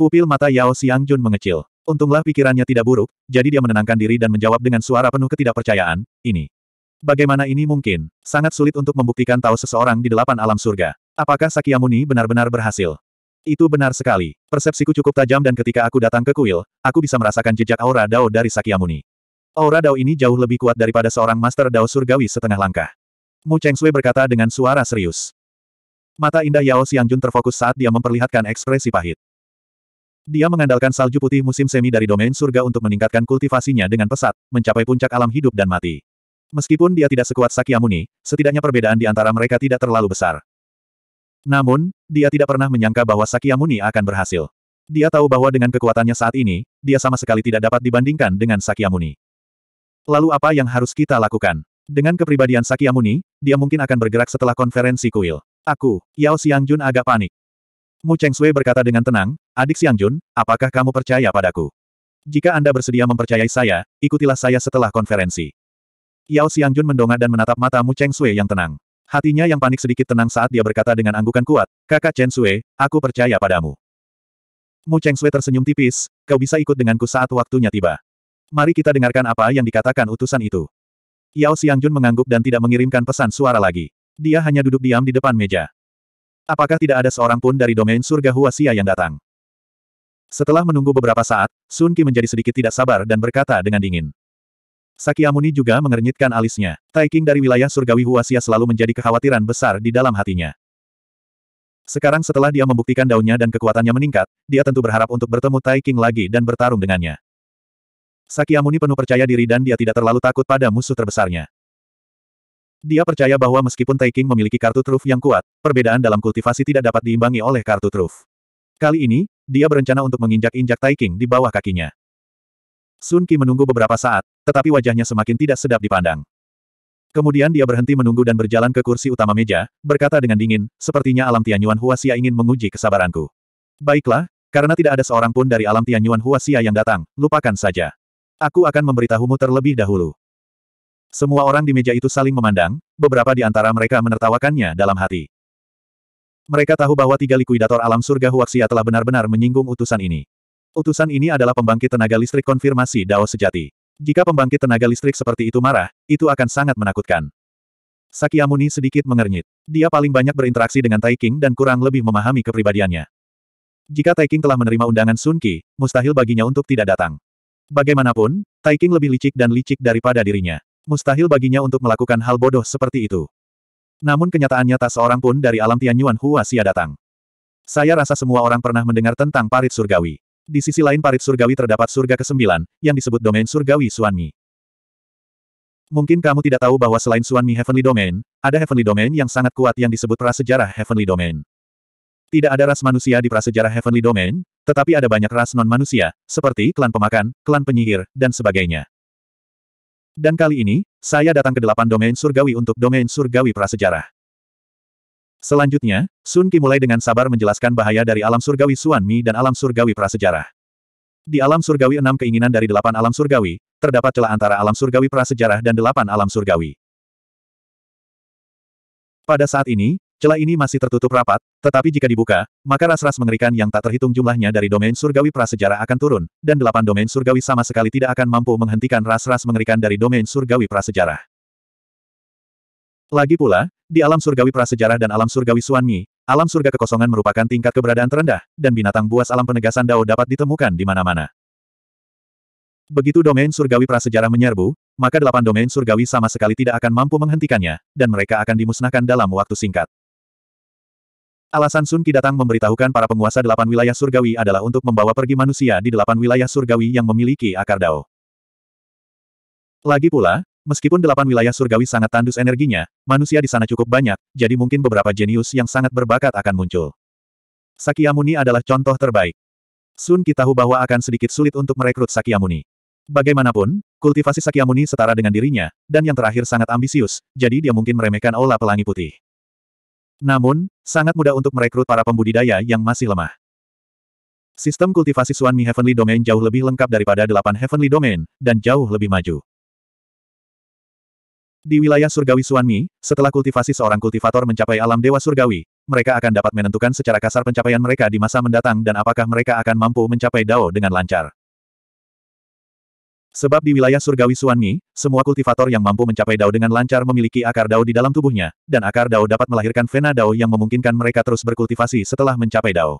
Pupil mata Yao Jun mengecil. Untunglah pikirannya tidak buruk, jadi dia menenangkan diri dan menjawab dengan suara penuh ketidakpercayaan, ini. Bagaimana ini mungkin? Sangat sulit untuk membuktikan tahu seseorang di delapan alam surga. Apakah Sakyamuni benar-benar berhasil? Itu benar sekali. Persepsiku cukup tajam dan ketika aku datang ke kuil, aku bisa merasakan jejak aura Dao dari Sakyamuni. Aura Dao ini jauh lebih kuat daripada seorang Master Dao Surgawi setengah langkah. Mu Cheng Sui berkata dengan suara serius. Mata indah Yao Xiangjun terfokus saat dia memperlihatkan ekspresi pahit. Dia mengandalkan salju putih musim semi dari domain surga untuk meningkatkan kultivasinya dengan pesat, mencapai puncak alam hidup dan mati. Meskipun dia tidak sekuat Sakyamuni, setidaknya perbedaan di antara mereka tidak terlalu besar. Namun, dia tidak pernah menyangka bahwa Sakyamuni akan berhasil. Dia tahu bahwa dengan kekuatannya saat ini, dia sama sekali tidak dapat dibandingkan dengan Sakyamuni. Lalu apa yang harus kita lakukan? Dengan kepribadian Sakyamuni, dia mungkin akan bergerak setelah konferensi kuil. Aku, Yao Xiangjun agak panik. Mu Cheng Sui berkata dengan tenang, Adik Siang Jun, apakah kamu percaya padaku? Jika Anda bersedia mempercayai saya, ikutilah saya setelah konferensi. Yao Siang Jun mendongak dan menatap mata Mu Cheng Sui yang tenang. Hatinya yang panik sedikit tenang saat dia berkata dengan anggukan kuat, Kakak Chen Sui, aku percaya padamu. Mu Cheng Sui tersenyum tipis, kau bisa ikut denganku saat waktunya tiba. Mari kita dengarkan apa yang dikatakan utusan itu. Yao Jun mengangguk dan tidak mengirimkan pesan suara lagi. Dia hanya duduk diam di depan meja. Apakah tidak ada seorang pun dari domain surga Huasia yang datang? Setelah menunggu beberapa saat, Sun Qi menjadi sedikit tidak sabar dan berkata dengan dingin. Sakyamuni juga mengernyitkan alisnya. Taiking dari wilayah surgawi Huasia selalu menjadi kekhawatiran besar di dalam hatinya. Sekarang setelah dia membuktikan daunnya dan kekuatannya meningkat, dia tentu berharap untuk bertemu Taiking lagi dan bertarung dengannya. Sakyamuni penuh percaya diri dan dia tidak terlalu takut pada musuh terbesarnya. Dia percaya bahwa meskipun Taiking memiliki kartu truf yang kuat, perbedaan dalam kultivasi tidak dapat diimbangi oleh kartu truf. Kali ini, dia berencana untuk menginjak-injak Taiking di bawah kakinya. Sun Qi menunggu beberapa saat, tetapi wajahnya semakin tidak sedap dipandang. Kemudian dia berhenti menunggu dan berjalan ke kursi utama meja, berkata dengan dingin, sepertinya alam Tianyuan Huasia ingin menguji kesabaranku. Baiklah, karena tidak ada seorang pun dari alam Tianyuan Huasia yang datang, lupakan saja. Aku akan memberitahumu terlebih dahulu. Semua orang di meja itu saling memandang, beberapa di antara mereka menertawakannya dalam hati. Mereka tahu bahwa tiga likuidator alam surga Huaxia telah benar-benar menyinggung utusan ini. Utusan ini adalah pembangkit tenaga listrik konfirmasi Dao sejati. Jika pembangkit tenaga listrik seperti itu marah, itu akan sangat menakutkan. Sakyamuni sedikit mengernyit. Dia paling banyak berinteraksi dengan Taiking dan kurang lebih memahami kepribadiannya. Jika Taiking telah menerima undangan Sun Qi, mustahil baginya untuk tidak datang. Bagaimanapun, Taiking lebih licik dan licik daripada dirinya. Mustahil baginya untuk melakukan hal bodoh seperti itu. Namun kenyataannya tak seorang pun dari alam Tianyuan Hua Xia datang. Saya rasa semua orang pernah mendengar tentang parit surgawi. Di sisi lain parit surgawi terdapat surga ke-9, yang disebut domain surgawi Suanmi. Mungkin kamu tidak tahu bahwa selain Suanmi Heavenly Domain, ada Heavenly Domain yang sangat kuat yang disebut prasejarah Heavenly Domain. Tidak ada ras manusia di prasejarah Heavenly Domain, tetapi ada banyak ras non-manusia, seperti klan pemakan, klan penyihir, dan sebagainya. Dan kali ini, saya datang ke delapan domain surgawi untuk domain surgawi prasejarah. Selanjutnya, Sun Qi mulai dengan sabar menjelaskan bahaya dari alam surgawi Suan Mi dan alam surgawi prasejarah. Di alam surgawi enam keinginan dari delapan alam surgawi, terdapat celah antara alam surgawi prasejarah dan delapan alam surgawi. Pada saat ini, Celah ini masih tertutup rapat, tetapi jika dibuka, maka ras-ras mengerikan yang tak terhitung jumlahnya dari domain surgawi prasejarah akan turun, dan delapan domain surgawi sama sekali tidak akan mampu menghentikan ras-ras mengerikan dari domain surgawi prasejarah. Lagi pula, di alam surgawi prasejarah dan alam surgawi suanmi, alam surga kekosongan merupakan tingkat keberadaan terendah, dan binatang buas alam penegasan Dao dapat ditemukan di mana-mana. Begitu domain surgawi prasejarah menyerbu, maka delapan domain surgawi sama sekali tidak akan mampu menghentikannya, dan mereka akan dimusnahkan dalam waktu singkat. Alasan Sun Qi datang memberitahukan para penguasa delapan wilayah surgawi adalah untuk membawa pergi manusia di delapan wilayah surgawi yang memiliki akar dao. Lagi pula, meskipun delapan wilayah surgawi sangat tandus energinya, manusia di sana cukup banyak, jadi mungkin beberapa jenius yang sangat berbakat akan muncul. Sakyamuni adalah contoh terbaik. Sun Qi tahu bahwa akan sedikit sulit untuk merekrut Sakyamuni. Bagaimanapun, kultivasi Sakyamuni setara dengan dirinya, dan yang terakhir sangat ambisius, jadi dia mungkin meremehkan Ola Pelangi Putih. Namun, sangat mudah untuk merekrut para pembudidaya yang masih lemah. Sistem kultivasi Swan Mi Heavenly Domain jauh lebih lengkap daripada delapan Heavenly Domain, dan jauh lebih maju. Di wilayah surgawi Swan Mi, setelah kultivasi seorang kultivator mencapai alam dewa surgawi, mereka akan dapat menentukan secara kasar pencapaian mereka di masa mendatang dan apakah mereka akan mampu mencapai Dao dengan lancar. Sebab di wilayah surgawi Suanmi, semua kultivator yang mampu mencapai dao dengan lancar memiliki akar dao di dalam tubuhnya, dan akar dao dapat melahirkan vena dao yang memungkinkan mereka terus berkultivasi setelah mencapai dao.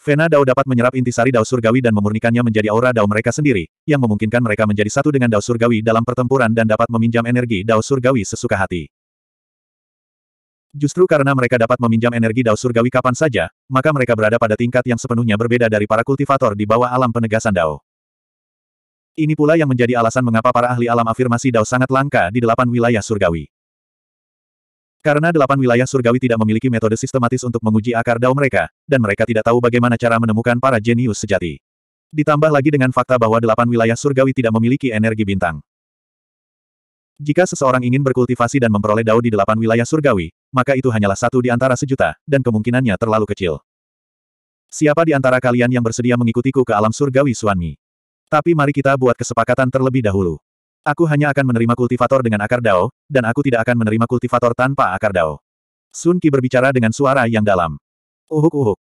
Vena dao dapat menyerap intisari dao surgawi dan memurnikannya menjadi aura dao mereka sendiri, yang memungkinkan mereka menjadi satu dengan dao surgawi dalam pertempuran dan dapat meminjam energi dao surgawi sesuka hati. Justru karena mereka dapat meminjam energi Dao Surgawi kapan saja, maka mereka berada pada tingkat yang sepenuhnya berbeda dari para kultivator di bawah alam penegasan Dao. Ini pula yang menjadi alasan mengapa para ahli alam afirmasi Dao sangat langka di delapan wilayah surgawi. Karena delapan wilayah surgawi tidak memiliki metode sistematis untuk menguji akar Dao mereka, dan mereka tidak tahu bagaimana cara menemukan para jenius sejati. Ditambah lagi dengan fakta bahwa delapan wilayah surgawi tidak memiliki energi bintang. Jika seseorang ingin berkultivasi dan memperoleh dao di delapan wilayah surgawi, maka itu hanyalah satu di antara sejuta, dan kemungkinannya terlalu kecil. Siapa di antara kalian yang bersedia mengikutiku ke alam surgawi Suanmi? Tapi mari kita buat kesepakatan terlebih dahulu. Aku hanya akan menerima kultivator dengan akar dao, dan aku tidak akan menerima kultivator tanpa akar dao. Sun Qi berbicara dengan suara yang dalam. Uhuk-uhuk.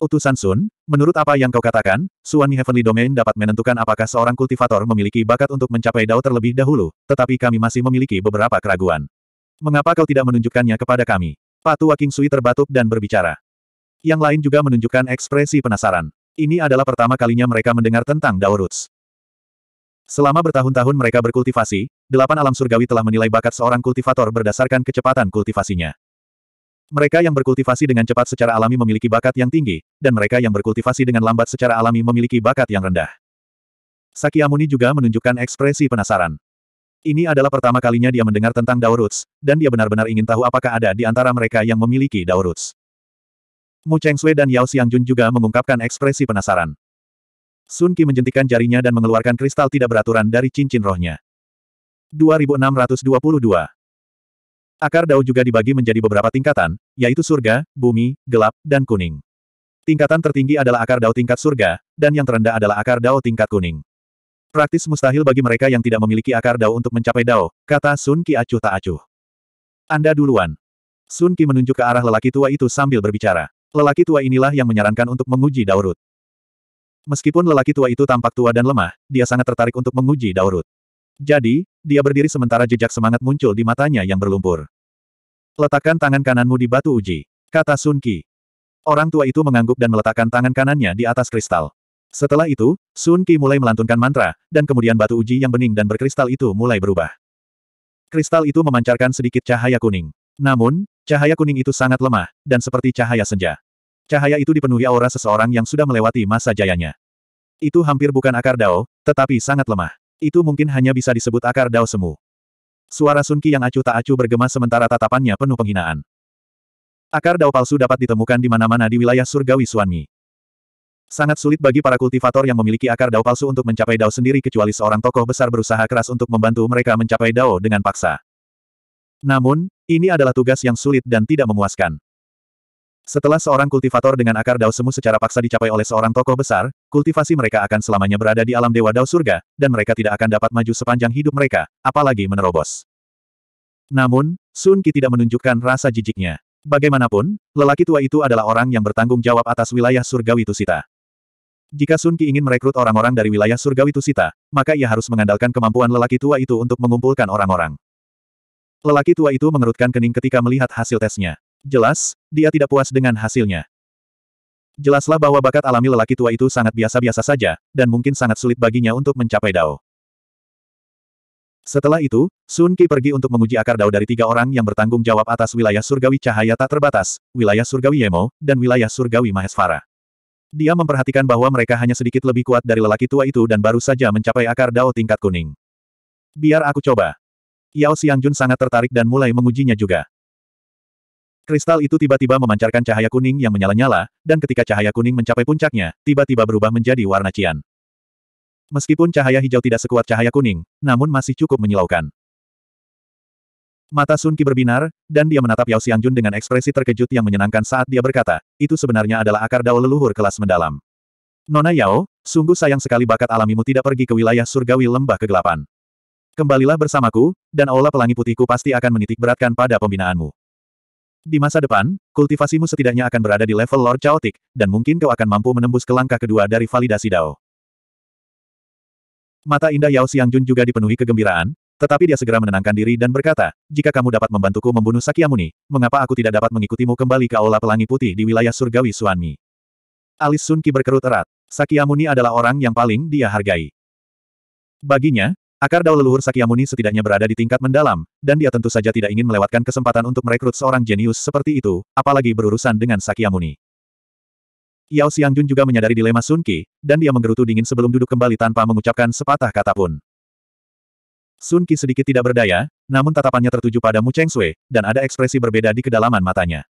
Utusan Sun, menurut apa yang kau katakan, Suan Heavenly Domain dapat menentukan apakah seorang kultivator memiliki bakat untuk mencapai dao terlebih dahulu, tetapi kami masih memiliki beberapa keraguan. Mengapa kau tidak menunjukkannya kepada kami? Patu King Sui terbatuk dan berbicara. Yang lain juga menunjukkan ekspresi penasaran. Ini adalah pertama kalinya mereka mendengar tentang Dao Roots. Selama bertahun-tahun mereka berkultivasi, delapan alam surgawi telah menilai bakat seorang kultivator berdasarkan kecepatan kultivasinya. Mereka yang berkultivasi dengan cepat secara alami memiliki bakat yang tinggi, dan mereka yang berkultivasi dengan lambat secara alami memiliki bakat yang rendah. Sakyamuni juga menunjukkan ekspresi penasaran. Ini adalah pertama kalinya dia mendengar tentang Dao Roots, dan dia benar-benar ingin tahu apakah ada di antara mereka yang memiliki Dao Roots. Mu Chengsui dan Yao Xiangjun juga mengungkapkan ekspresi penasaran. Sun Qi menjentikan jarinya dan mengeluarkan kristal tidak beraturan dari cincin rohnya. 2622 Akar dao juga dibagi menjadi beberapa tingkatan, yaitu surga, bumi, gelap, dan kuning. Tingkatan tertinggi adalah akar dao tingkat surga, dan yang terendah adalah akar dao tingkat kuning. Praktis mustahil bagi mereka yang tidak memiliki akar dao untuk mencapai dao, kata Sun Qi acuh tak acuh. Anda duluan. Sun Qi menunjuk ke arah lelaki tua itu sambil berbicara. Lelaki tua inilah yang menyarankan untuk menguji Daurut. Meskipun lelaki tua itu tampak tua dan lemah, dia sangat tertarik untuk menguji Daurut. Jadi, dia berdiri sementara jejak semangat muncul di matanya yang berlumpur. Letakkan tangan kananmu di batu uji, kata Sun Qi. Orang tua itu mengangguk dan meletakkan tangan kanannya di atas kristal. Setelah itu, Sun Qi mulai melantunkan mantra, dan kemudian batu uji yang bening dan berkristal itu mulai berubah. Kristal itu memancarkan sedikit cahaya kuning. Namun, Cahaya kuning itu sangat lemah, dan seperti cahaya senja. Cahaya itu dipenuhi aura seseorang yang sudah melewati masa jayanya. Itu hampir bukan akar dao, tetapi sangat lemah. Itu mungkin hanya bisa disebut akar dao semu. Suara Sunki yang acuh tak acuh bergema sementara tatapannya penuh penghinaan. Akar dao palsu dapat ditemukan di mana-mana di wilayah surgawi Suanmi. Sangat sulit bagi para kultivator yang memiliki akar dao palsu untuk mencapai dao sendiri kecuali seorang tokoh besar berusaha keras untuk membantu mereka mencapai dao dengan paksa. Namun, ini adalah tugas yang sulit dan tidak memuaskan. Setelah seorang kultivator dengan akar dao semu secara paksa dicapai oleh seorang tokoh besar, kultivasi mereka akan selamanya berada di alam dewa dao surga, dan mereka tidak akan dapat maju sepanjang hidup mereka, apalagi menerobos. Namun, Sun Qi tidak menunjukkan rasa jijiknya. Bagaimanapun, lelaki tua itu adalah orang yang bertanggung jawab atas wilayah surgawi Tusita. Jika Sun Qi ingin merekrut orang-orang dari wilayah surgawi Tusita, maka ia harus mengandalkan kemampuan lelaki tua itu untuk mengumpulkan orang-orang. Lelaki tua itu mengerutkan kening ketika melihat hasil tesnya. Jelas, dia tidak puas dengan hasilnya. Jelaslah bahwa bakat alami lelaki tua itu sangat biasa-biasa saja, dan mungkin sangat sulit baginya untuk mencapai dao. Setelah itu, Sun Ki pergi untuk menguji akar dao dari tiga orang yang bertanggung jawab atas wilayah surgawi cahaya tak terbatas, wilayah surgawi Yemo, dan wilayah surgawi Mahesvara. Dia memperhatikan bahwa mereka hanya sedikit lebih kuat dari lelaki tua itu dan baru saja mencapai akar dao tingkat kuning. Biar aku coba. Yao Xiangjun sangat tertarik dan mulai mengujinya juga. Kristal itu tiba-tiba memancarkan cahaya kuning yang menyala-nyala, dan ketika cahaya kuning mencapai puncaknya, tiba-tiba berubah menjadi warna cian. Meskipun cahaya hijau tidak sekuat cahaya kuning, namun masih cukup menyilaukan. Mata Sun Qi berbinar, dan dia menatap Yao Xiangjun dengan ekspresi terkejut yang menyenangkan saat dia berkata, itu sebenarnya adalah akar dao leluhur kelas mendalam. Nona Yao, sungguh sayang sekali bakat alamimu tidak pergi ke wilayah surgawi lembah kegelapan. Kembalilah bersamaku, dan aula pelangi putihku pasti akan menitik beratkan pada pembinaanmu. Di masa depan, kultivasimu setidaknya akan berada di level Lord Chaotic, dan mungkin kau akan mampu menembus ke langkah kedua dari validasi Dao. Mata indah Yao Xiangjun juga dipenuhi kegembiraan, tetapi dia segera menenangkan diri dan berkata, jika kamu dapat membantuku membunuh Sakyamuni, mengapa aku tidak dapat mengikutimu kembali ke Aula Pelangi Putih di wilayah surgawi Suanmi? Alis Sun Sunki berkerut erat. Sakyamuni adalah orang yang paling dia hargai. Baginya, Akar daun leluhur Sakyamuni setidaknya berada di tingkat mendalam, dan dia tentu saja tidak ingin melewatkan kesempatan untuk merekrut seorang jenius seperti itu, apalagi berurusan dengan Sakyamuni. Yao Xiangjun juga menyadari dilema Sun Qi, dan dia menggerutu dingin sebelum duduk kembali tanpa mengucapkan sepatah kata pun. Sun Qi sedikit tidak berdaya, namun tatapannya tertuju pada Mu Cheng Sui, dan ada ekspresi berbeda di kedalaman matanya.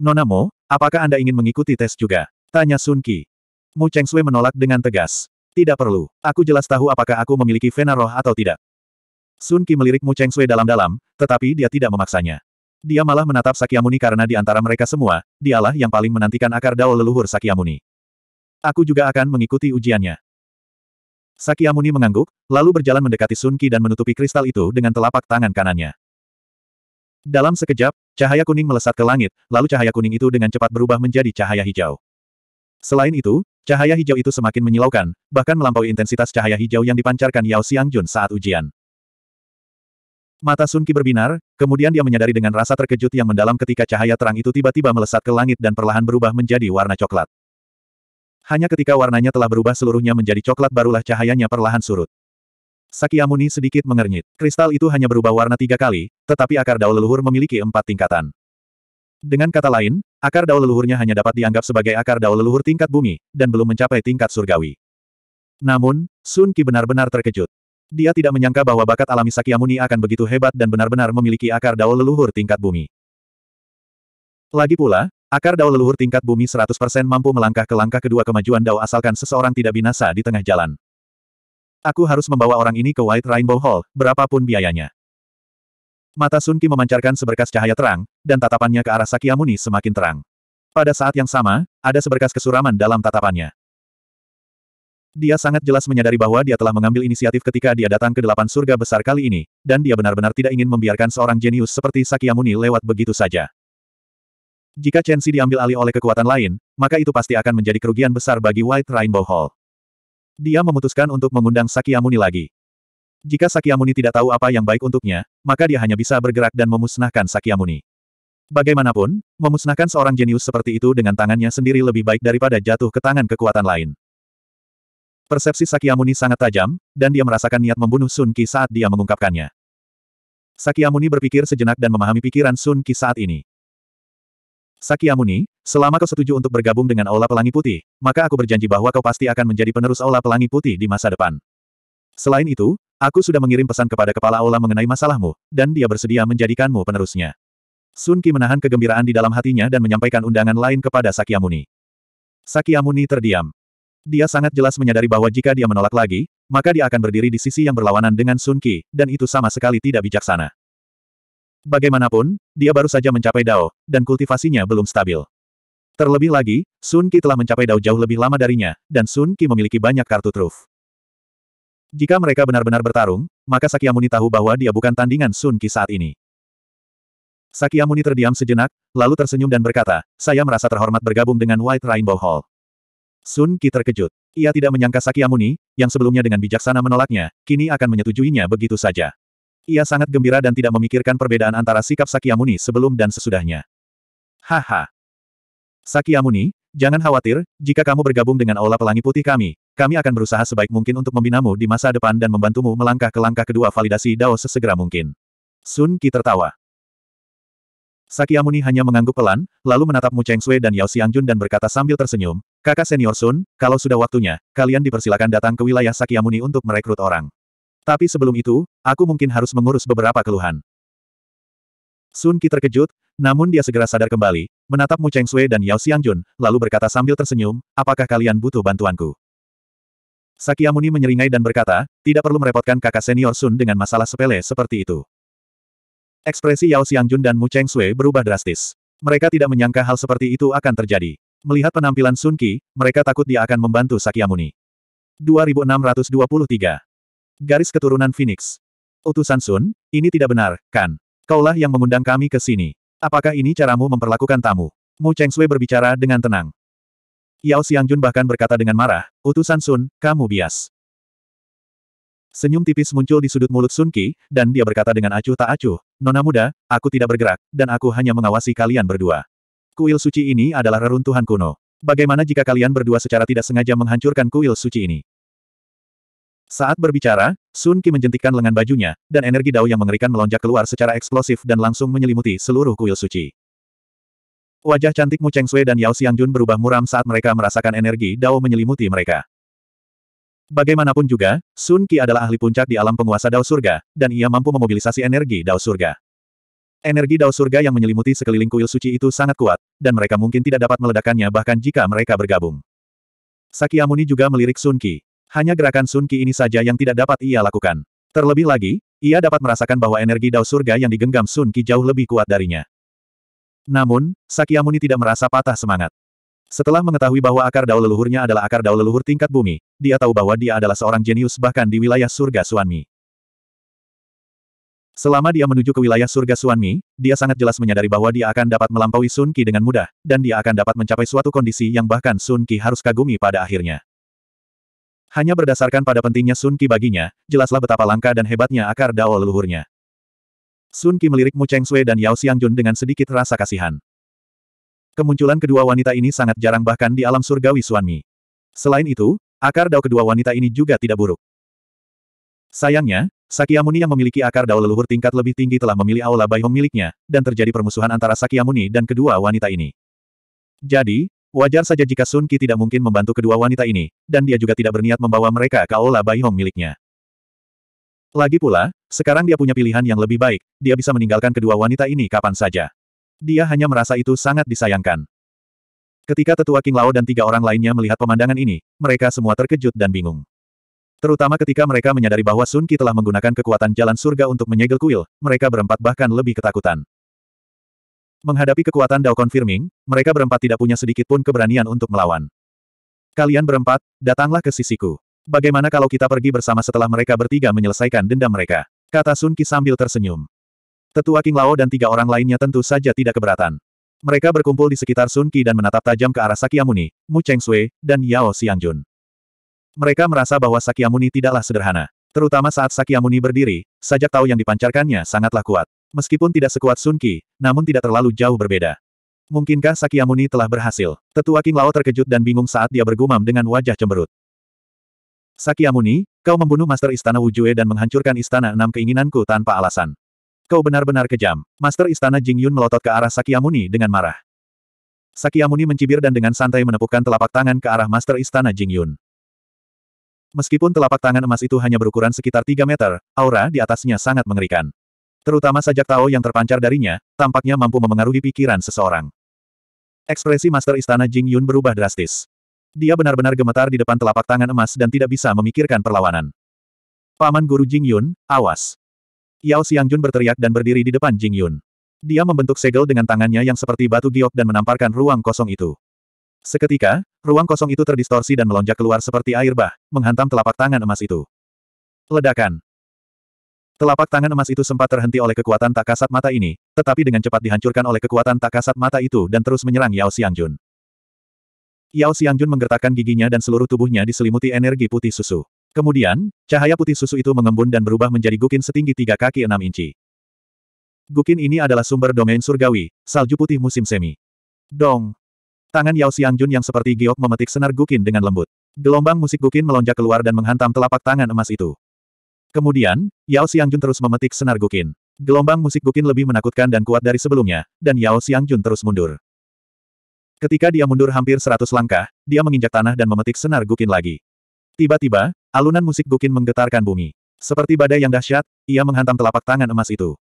Nona Mo, apakah Anda ingin mengikuti tes juga? Tanya Sun Qi. Mu Cheng Sui menolak dengan tegas. Tidak perlu. Aku jelas tahu apakah aku memiliki vena roh atau tidak. Sun Qi melirik Mu Cheng dalam-dalam, tetapi dia tidak memaksanya. Dia malah menatap Sakyamuni karena di antara mereka semua, dialah yang paling menantikan akar dao leluhur Sakyamuni. Aku juga akan mengikuti ujiannya. Sakyamuni mengangguk, lalu berjalan mendekati Sun Qi dan menutupi kristal itu dengan telapak tangan kanannya. Dalam sekejap, cahaya kuning melesat ke langit, lalu cahaya kuning itu dengan cepat berubah menjadi cahaya hijau. Selain itu, cahaya hijau itu semakin menyilaukan, bahkan melampaui intensitas cahaya hijau yang dipancarkan Yao Xiangjun saat ujian. Mata Sun Qi berbinar, kemudian dia menyadari dengan rasa terkejut yang mendalam ketika cahaya terang itu tiba-tiba melesat ke langit dan perlahan berubah menjadi warna coklat. Hanya ketika warnanya telah berubah seluruhnya menjadi coklat barulah cahayanya perlahan surut. Sakyamuni sedikit mengernyit. Kristal itu hanya berubah warna tiga kali, tetapi akar daun leluhur memiliki empat tingkatan. Dengan kata lain, akar dao leluhurnya hanya dapat dianggap sebagai akar dao leluhur tingkat bumi, dan belum mencapai tingkat surgawi. Namun, Sun Qi benar-benar terkejut. Dia tidak menyangka bahwa bakat alami Sakyamuni akan begitu hebat dan benar-benar memiliki akar dao leluhur tingkat bumi. Lagi pula, akar dao leluhur tingkat bumi 100% mampu melangkah ke langkah kedua kemajuan dao asalkan seseorang tidak binasa di tengah jalan. Aku harus membawa orang ini ke White Rainbow Hall, berapapun biayanya. Mata Sun Qi memancarkan seberkas cahaya terang, dan tatapannya ke arah Sakyamuni semakin terang. Pada saat yang sama, ada seberkas kesuraman dalam tatapannya. Dia sangat jelas menyadari bahwa dia telah mengambil inisiatif ketika dia datang ke delapan surga besar kali ini, dan dia benar-benar tidak ingin membiarkan seorang jenius seperti Sakyamuni lewat begitu saja. Jika Chen Si diambil alih oleh kekuatan lain, maka itu pasti akan menjadi kerugian besar bagi White Rainbow Hall. Dia memutuskan untuk mengundang Sakyamuni lagi. Jika Sakyamuni tidak tahu apa yang baik untuknya, maka dia hanya bisa bergerak dan memusnahkan Sakyamuni. Bagaimanapun, memusnahkan seorang jenius seperti itu dengan tangannya sendiri lebih baik daripada jatuh ke tangan kekuatan lain. Persepsi Sakyamuni sangat tajam, dan dia merasakan niat membunuh Sun Ki saat dia mengungkapkannya. Sakyamuni berpikir sejenak dan memahami pikiran Sun Ki saat ini. Sakyamuni, selama kau setuju untuk bergabung dengan Aula Pelangi Putih, maka aku berjanji bahwa kau pasti akan menjadi penerus Aula Pelangi Putih di masa depan. Selain itu, aku sudah mengirim pesan kepada kepala aula mengenai masalahmu, dan dia bersedia menjadikanmu penerusnya. Sun Qi menahan kegembiraan di dalam hatinya dan menyampaikan undangan lain kepada Sakyamuni. Sakyamuni terdiam. Dia sangat jelas menyadari bahwa jika dia menolak lagi, maka dia akan berdiri di sisi yang berlawanan dengan Sun Qi, dan itu sama sekali tidak bijaksana. Bagaimanapun, dia baru saja mencapai Dao, dan kultivasinya belum stabil. Terlebih lagi, Sun Qi telah mencapai Dao jauh lebih lama darinya, dan Sun Qi memiliki banyak kartu truf. Jika mereka benar-benar bertarung, maka Sakyamuni tahu bahwa dia bukan tandingan Sun Qi saat ini. Sakyamuni terdiam sejenak, lalu tersenyum dan berkata, saya merasa terhormat bergabung dengan White Rainbow Hall. Sun Ki terkejut. Ia tidak menyangka Sakyamuni, yang sebelumnya dengan bijaksana menolaknya, kini akan menyetujuinya begitu saja. Ia sangat gembira dan tidak memikirkan perbedaan antara sikap Sakyamuni sebelum dan sesudahnya. Haha. Sakyamuni, Jangan khawatir, jika kamu bergabung dengan Aula Pelangi Putih kami, kami akan berusaha sebaik mungkin untuk membinamu di masa depan dan membantumu melangkah ke langkah kedua validasi Dao sesegera mungkin. Sun Qi tertawa. Sakyamuni hanya mengangguk pelan, lalu menatap Mu Cheng Sui dan Yao Xiangjun dan berkata sambil tersenyum, Kakak senior Sun, kalau sudah waktunya, kalian dipersilakan datang ke wilayah Sakyamuni untuk merekrut orang. Tapi sebelum itu, aku mungkin harus mengurus beberapa keluhan. Sun Qi terkejut, namun dia segera sadar kembali, menatap Mu Cheng Sui dan Yao Xiangjun, lalu berkata sambil tersenyum, apakah kalian butuh bantuanku? Sakyamuni menyeringai dan berkata, tidak perlu merepotkan kakak senior Sun dengan masalah sepele seperti itu. Ekspresi Yao Xiangjun dan Mu Cheng Sui berubah drastis. Mereka tidak menyangka hal seperti itu akan terjadi. Melihat penampilan Sun Qi, mereka takut dia akan membantu Sakyamuni. 2623. Garis keturunan Phoenix. Utusan Sun, ini tidak benar, kan? Kaulah yang mengundang kami ke sini. Apakah ini caramu memperlakukan tamu? Mu Cheng Sui berbicara dengan tenang. Yao Xiangjun bahkan berkata dengan marah, utusan Sun, kamu bias. Senyum tipis muncul di sudut mulut Sun Qi, dan dia berkata dengan acuh tak acuh, Nona muda, aku tidak bergerak, dan aku hanya mengawasi kalian berdua. Kuil suci ini adalah reruntuhan kuno. Bagaimana jika kalian berdua secara tidak sengaja menghancurkan kuil suci ini? Saat berbicara, Sun Qi menjentikkan lengan bajunya, dan energi dao yang mengerikan melonjak keluar secara eksplosif dan langsung menyelimuti seluruh kuil suci. Wajah cantik Mu Cheng Sui dan Yao Jun berubah muram saat mereka merasakan energi dao menyelimuti mereka. Bagaimanapun juga, Sun Qi adalah ahli puncak di alam penguasa dao surga, dan ia mampu memobilisasi energi dao surga. Energi dao surga yang menyelimuti sekeliling kuil suci itu sangat kuat, dan mereka mungkin tidak dapat meledakannya bahkan jika mereka bergabung. Sakyamuni juga melirik Sun Qi. Hanya gerakan Sun Qi ini saja yang tidak dapat ia lakukan. Terlebih lagi, ia dapat merasakan bahwa energi Dao Surga yang digenggam Sun Qi jauh lebih kuat darinya. Namun, Sakyamuni tidak merasa patah semangat. Setelah mengetahui bahwa akar dao leluhurnya adalah akar dao leluhur tingkat bumi, dia tahu bahwa dia adalah seorang jenius bahkan di wilayah surga Suanmi. Selama dia menuju ke wilayah surga Suanmi, dia sangat jelas menyadari bahwa dia akan dapat melampaui Sun Qi dengan mudah, dan dia akan dapat mencapai suatu kondisi yang bahkan Sun Qi harus kagumi pada akhirnya. Hanya berdasarkan pada pentingnya Sun Qi baginya, jelaslah betapa langka dan hebatnya akar dao leluhurnya. Sun Qi melirik Mu Cheng Sui dan Yao Xiangjun dengan sedikit rasa kasihan. Kemunculan kedua wanita ini sangat jarang bahkan di alam surgawi suami. Selain itu, akar dao kedua wanita ini juga tidak buruk. Sayangnya, Sakyamuni yang memiliki akar dao leluhur tingkat lebih tinggi telah memilih aula Baihong miliknya, dan terjadi permusuhan antara Sakyamuni dan kedua wanita ini. Jadi, Wajar saja jika Sun Qi tidak mungkin membantu kedua wanita ini, dan dia juga tidak berniat membawa mereka ke Aula Baihong miliknya. Lagi pula, sekarang dia punya pilihan yang lebih baik, dia bisa meninggalkan kedua wanita ini kapan saja. Dia hanya merasa itu sangat disayangkan. Ketika tetua King Lao dan tiga orang lainnya melihat pemandangan ini, mereka semua terkejut dan bingung. Terutama ketika mereka menyadari bahwa Sun Qi telah menggunakan kekuatan jalan surga untuk menyegel kuil, mereka berempat bahkan lebih ketakutan. Menghadapi kekuatan Dao Confirming, mereka berempat tidak punya sedikit pun keberanian untuk melawan. Kalian berempat, datanglah ke sisiku. Bagaimana kalau kita pergi bersama setelah mereka bertiga menyelesaikan dendam mereka? Kata Sun Qi sambil tersenyum. Tetua King Lao dan tiga orang lainnya tentu saja tidak keberatan. Mereka berkumpul di sekitar Sun Qi dan menatap tajam ke arah Sakyamuni, Mu Cheng Sui, dan Yao Xiangjun. Mereka merasa bahwa Sakyamuni tidaklah sederhana. Terutama saat Sakyamuni berdiri, sajak tahu yang dipancarkannya sangatlah kuat. Meskipun tidak sekuat Sun Qi, namun tidak terlalu jauh berbeda. Mungkinkah Sakyamuni telah berhasil? Tetua King Lao terkejut dan bingung saat dia bergumam dengan wajah cemberut. Sakyamuni, kau membunuh Master Istana Wujue dan menghancurkan Istana Enam Keinginanku tanpa alasan. Kau benar-benar kejam. Master Istana Jingyun melotot ke arah Sakyamuni dengan marah. Sakyamuni mencibir dan dengan santai menepukkan telapak tangan ke arah Master Istana Jingyun. Meskipun telapak tangan emas itu hanya berukuran sekitar 3 meter, aura di atasnya sangat mengerikan. Terutama sajak Tao yang terpancar darinya, tampaknya mampu memengaruhi pikiran seseorang. Ekspresi Master Istana Jing Yun berubah drastis. Dia benar-benar gemetar di depan telapak tangan emas dan tidak bisa memikirkan perlawanan. Paman Guru Jing Yun, awas! Yao Jun berteriak dan berdiri di depan Jing Yun. Dia membentuk segel dengan tangannya yang seperti batu giok dan menamparkan ruang kosong itu. Seketika, ruang kosong itu terdistorsi dan melonjak keluar seperti air bah, menghantam telapak tangan emas itu. Ledakan. Telapak tangan emas itu sempat terhenti oleh kekuatan tak kasat mata ini, tetapi dengan cepat dihancurkan oleh kekuatan tak kasat mata itu dan terus menyerang Yao Xiangjun. Yao Xiangjun menggertakkan giginya dan seluruh tubuhnya diselimuti energi putih susu. Kemudian, cahaya putih susu itu mengembun dan berubah menjadi gukin setinggi tiga kaki enam inci. Gukin ini adalah sumber domain surgawi, salju putih musim semi. Dong! Tangan Yao Xiangjun yang seperti giok memetik senar gukin dengan lembut. Gelombang musik gukin melonjak keluar dan menghantam telapak tangan emas itu. Kemudian, Yao Xiangjun terus memetik senar Gukin. Gelombang musik Gukin lebih menakutkan dan kuat dari sebelumnya, dan Yao Xiangjun terus mundur. Ketika dia mundur hampir seratus langkah, dia menginjak tanah dan memetik senar Gukin lagi. Tiba-tiba, alunan musik Gukin menggetarkan bumi. Seperti badai yang dahsyat, ia menghantam telapak tangan emas itu.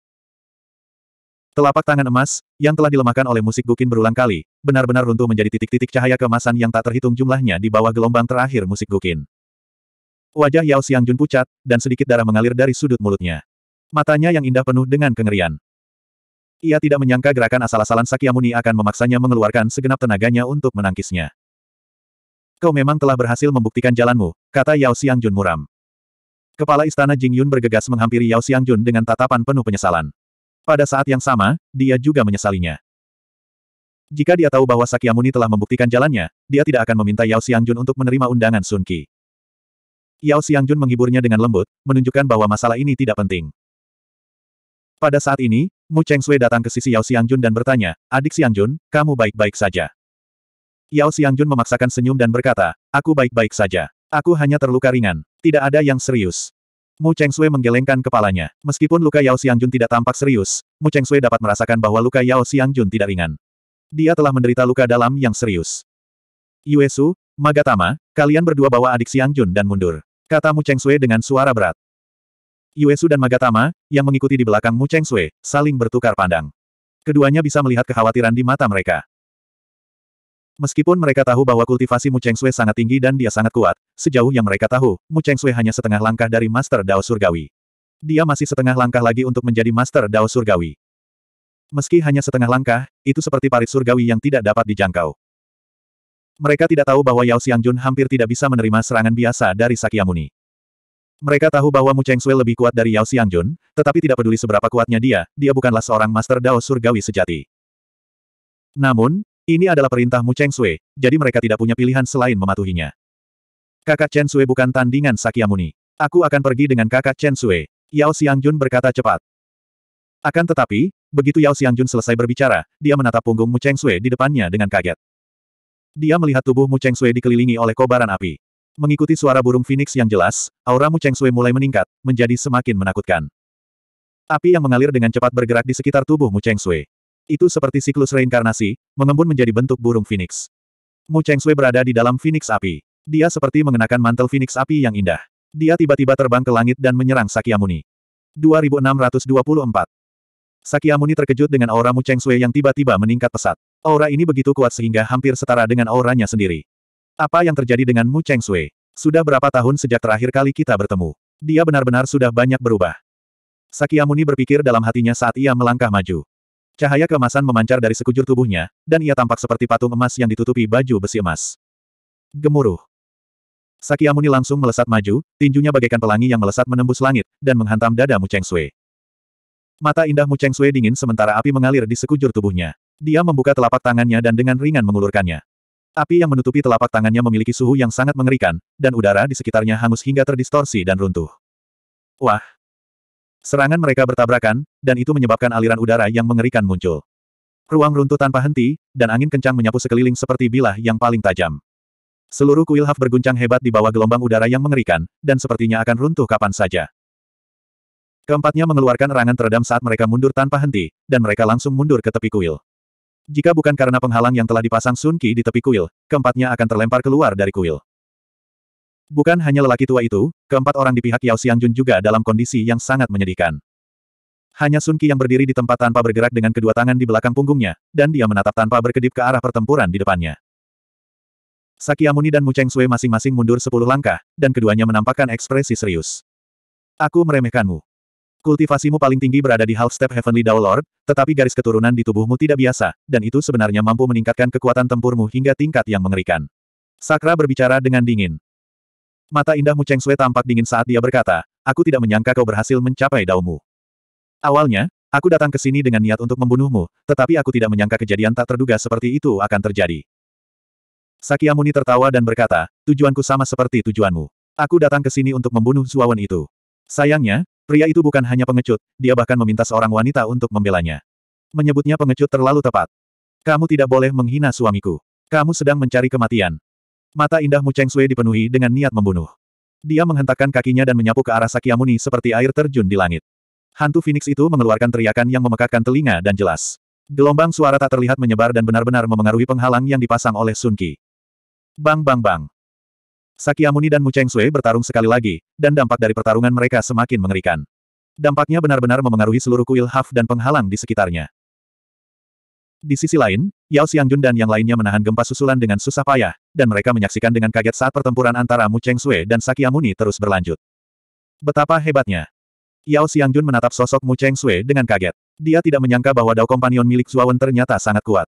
Telapak tangan emas, yang telah dilemahkan oleh musik Gukin berulang kali, benar-benar runtuh menjadi titik-titik cahaya keemasan yang tak terhitung jumlahnya di bawah gelombang terakhir musik Gukin. Wajah Yao Xiangjun pucat, dan sedikit darah mengalir dari sudut mulutnya. Matanya yang indah penuh dengan kengerian. Ia tidak menyangka gerakan asal-asalan Sakyamuni akan memaksanya mengeluarkan segenap tenaganya untuk menangkisnya. Kau memang telah berhasil membuktikan jalanmu, kata Yao Xiangjun muram. Kepala istana Jing Yun bergegas menghampiri Yao Xiangjun dengan tatapan penuh penyesalan. Pada saat yang sama, dia juga menyesalinya. Jika dia tahu bahwa Sakyamuni telah membuktikan jalannya, dia tidak akan meminta Yao Xiangjun untuk menerima undangan Sun Qi. Yao Xiangjun menghiburnya dengan lembut, menunjukkan bahwa masalah ini tidak penting. Pada saat ini, Mu Cheng Sui datang ke sisi Yao Xiangjun dan bertanya, Adik Xiangjun, kamu baik-baik saja. Yao Xiangjun memaksakan senyum dan berkata, Aku baik-baik saja. Aku hanya terluka ringan. Tidak ada yang serius. Mu Cheng Sui menggelengkan kepalanya. Meskipun luka Yao Xiangjun tidak tampak serius, Mu Cheng Sui dapat merasakan bahwa luka Yao Xiangjun tidak ringan. Dia telah menderita luka dalam yang serius. Yuesu, Magatama, kalian berdua bawa adik Xiangjun dan mundur. Kata Mu Cheng Sui dengan suara berat. Yuesu dan Magatama, yang mengikuti di belakang Mu Cheng Sui, saling bertukar pandang. Keduanya bisa melihat kekhawatiran di mata mereka. Meskipun mereka tahu bahwa kultivasi Mu Cheng Sui sangat tinggi dan dia sangat kuat, sejauh yang mereka tahu, Mu Cheng Sui hanya setengah langkah dari Master Dao Surgawi. Dia masih setengah langkah lagi untuk menjadi Master Dao Surgawi. Meski hanya setengah langkah, itu seperti parit surgawi yang tidak dapat dijangkau. Mereka tidak tahu bahwa Yao Xiangjun hampir tidak bisa menerima serangan biasa dari Sakyamuni. Mereka tahu bahwa Mu Cheng Sui lebih kuat dari Yao Xiangjun, tetapi tidak peduli seberapa kuatnya dia, dia bukanlah seorang Master Dao Surgawi sejati. Namun, ini adalah perintah Mu Cheng Sui, jadi mereka tidak punya pilihan selain mematuhinya. Kakak Chen Sui bukan tandingan Sakyamuni. Aku akan pergi dengan kakak Chen Sui. Yao Xiangjun berkata cepat. Akan tetapi, begitu Yao Xiangjun selesai berbicara, dia menatap punggung Mu Cheng Sui di depannya dengan kaget. Dia melihat tubuh Mu Cheng Sui dikelilingi oleh kobaran api. Mengikuti suara burung phoenix yang jelas, aura Mu Cheng Sui mulai meningkat, menjadi semakin menakutkan. Api yang mengalir dengan cepat bergerak di sekitar tubuh Mu Cheng Sui. Itu seperti siklus reinkarnasi, mengembun menjadi bentuk burung phoenix. Mu Cheng Sui berada di dalam phoenix api. Dia seperti mengenakan mantel phoenix api yang indah. Dia tiba-tiba terbang ke langit dan menyerang Sakyamuni. 2624 Sakyamuni terkejut dengan aura Mu Cheng Sui yang tiba-tiba meningkat pesat. Aura ini begitu kuat sehingga hampir setara dengan auranya sendiri. Apa yang terjadi dengan Mu Cheng Sui? Sudah berapa tahun sejak terakhir kali kita bertemu? Dia benar-benar sudah banyak berubah. Sakyamuni berpikir dalam hatinya saat ia melangkah maju. Cahaya kemasan memancar dari sekujur tubuhnya, dan ia tampak seperti patung emas yang ditutupi baju besi emas. Gemuruh. Sakyamuni langsung melesat maju, tinjunya bagaikan pelangi yang melesat menembus langit, dan menghantam dada Mu Cheng Sui. Mata indah Mu Cheng Sui dingin sementara api mengalir di sekujur tubuhnya. Dia membuka telapak tangannya dan dengan ringan mengulurkannya. Api yang menutupi telapak tangannya memiliki suhu yang sangat mengerikan, dan udara di sekitarnya hangus hingga terdistorsi dan runtuh. Wah! Serangan mereka bertabrakan, dan itu menyebabkan aliran udara yang mengerikan muncul. Ruang runtuh tanpa henti, dan angin kencang menyapu sekeliling seperti bilah yang paling tajam. Seluruh kuil Haf berguncang hebat di bawah gelombang udara yang mengerikan, dan sepertinya akan runtuh kapan saja. Keempatnya mengeluarkan erangan teredam saat mereka mundur tanpa henti, dan mereka langsung mundur ke tepi kuil. Jika bukan karena penghalang yang telah dipasang Sun Qi di tepi kuil, keempatnya akan terlempar keluar dari kuil. Bukan hanya lelaki tua itu, keempat orang di pihak Yao Xiangjun juga dalam kondisi yang sangat menyedihkan. Hanya Sun Qi yang berdiri di tempat tanpa bergerak dengan kedua tangan di belakang punggungnya, dan dia menatap tanpa berkedip ke arah pertempuran di depannya. Sakyamuni dan Mu Cheng Sui masing-masing mundur sepuluh langkah, dan keduanya menampakkan ekspresi serius. Aku meremehkanmu. Kultivasimu paling tinggi berada di Half Step Heavenly Dao Lord, tetapi garis keturunan di tubuhmu tidak biasa, dan itu sebenarnya mampu meningkatkan kekuatan tempurmu hingga tingkat yang mengerikan. Sakra berbicara dengan dingin. Mata indah Mu Cheng Sui tampak dingin saat dia berkata, aku tidak menyangka kau berhasil mencapai daumu. Awalnya, aku datang ke sini dengan niat untuk membunuhmu, tetapi aku tidak menyangka kejadian tak terduga seperti itu akan terjadi. Sakyamuni tertawa dan berkata, tujuanku sama seperti tujuanmu. Aku datang ke sini untuk membunuh Zuawan itu. Sayangnya, pria itu bukan hanya pengecut, dia bahkan meminta seorang wanita untuk membelanya. Menyebutnya pengecut terlalu tepat. Kamu tidak boleh menghina suamiku. Kamu sedang mencari kematian. Mata indah Mu Cheng Sui dipenuhi dengan niat membunuh. Dia menghentakkan kakinya dan menyapu ke arah Sakyamuni seperti air terjun di langit. Hantu Phoenix itu mengeluarkan teriakan yang memekakkan telinga dan jelas. Gelombang suara tak terlihat menyebar dan benar-benar memengaruhi penghalang yang dipasang oleh Sun Qi. Bang bang bang. Sakyamuni dan Mucheng Sui bertarung sekali lagi, dan dampak dari pertarungan mereka semakin mengerikan. Dampaknya benar-benar memengaruhi seluruh kuil Haf dan penghalang di sekitarnya. Di sisi lain, Yao Xiangjun dan yang lainnya menahan gempa susulan dengan susah payah, dan mereka menyaksikan dengan kaget saat pertempuran antara Mu Cheng Sui dan Sakyamuni terus berlanjut. Betapa hebatnya. Yao Xiangjun menatap sosok Mu Cheng Sui dengan kaget. Dia tidak menyangka bahwa dao Companion milik Zuawan ternyata sangat kuat.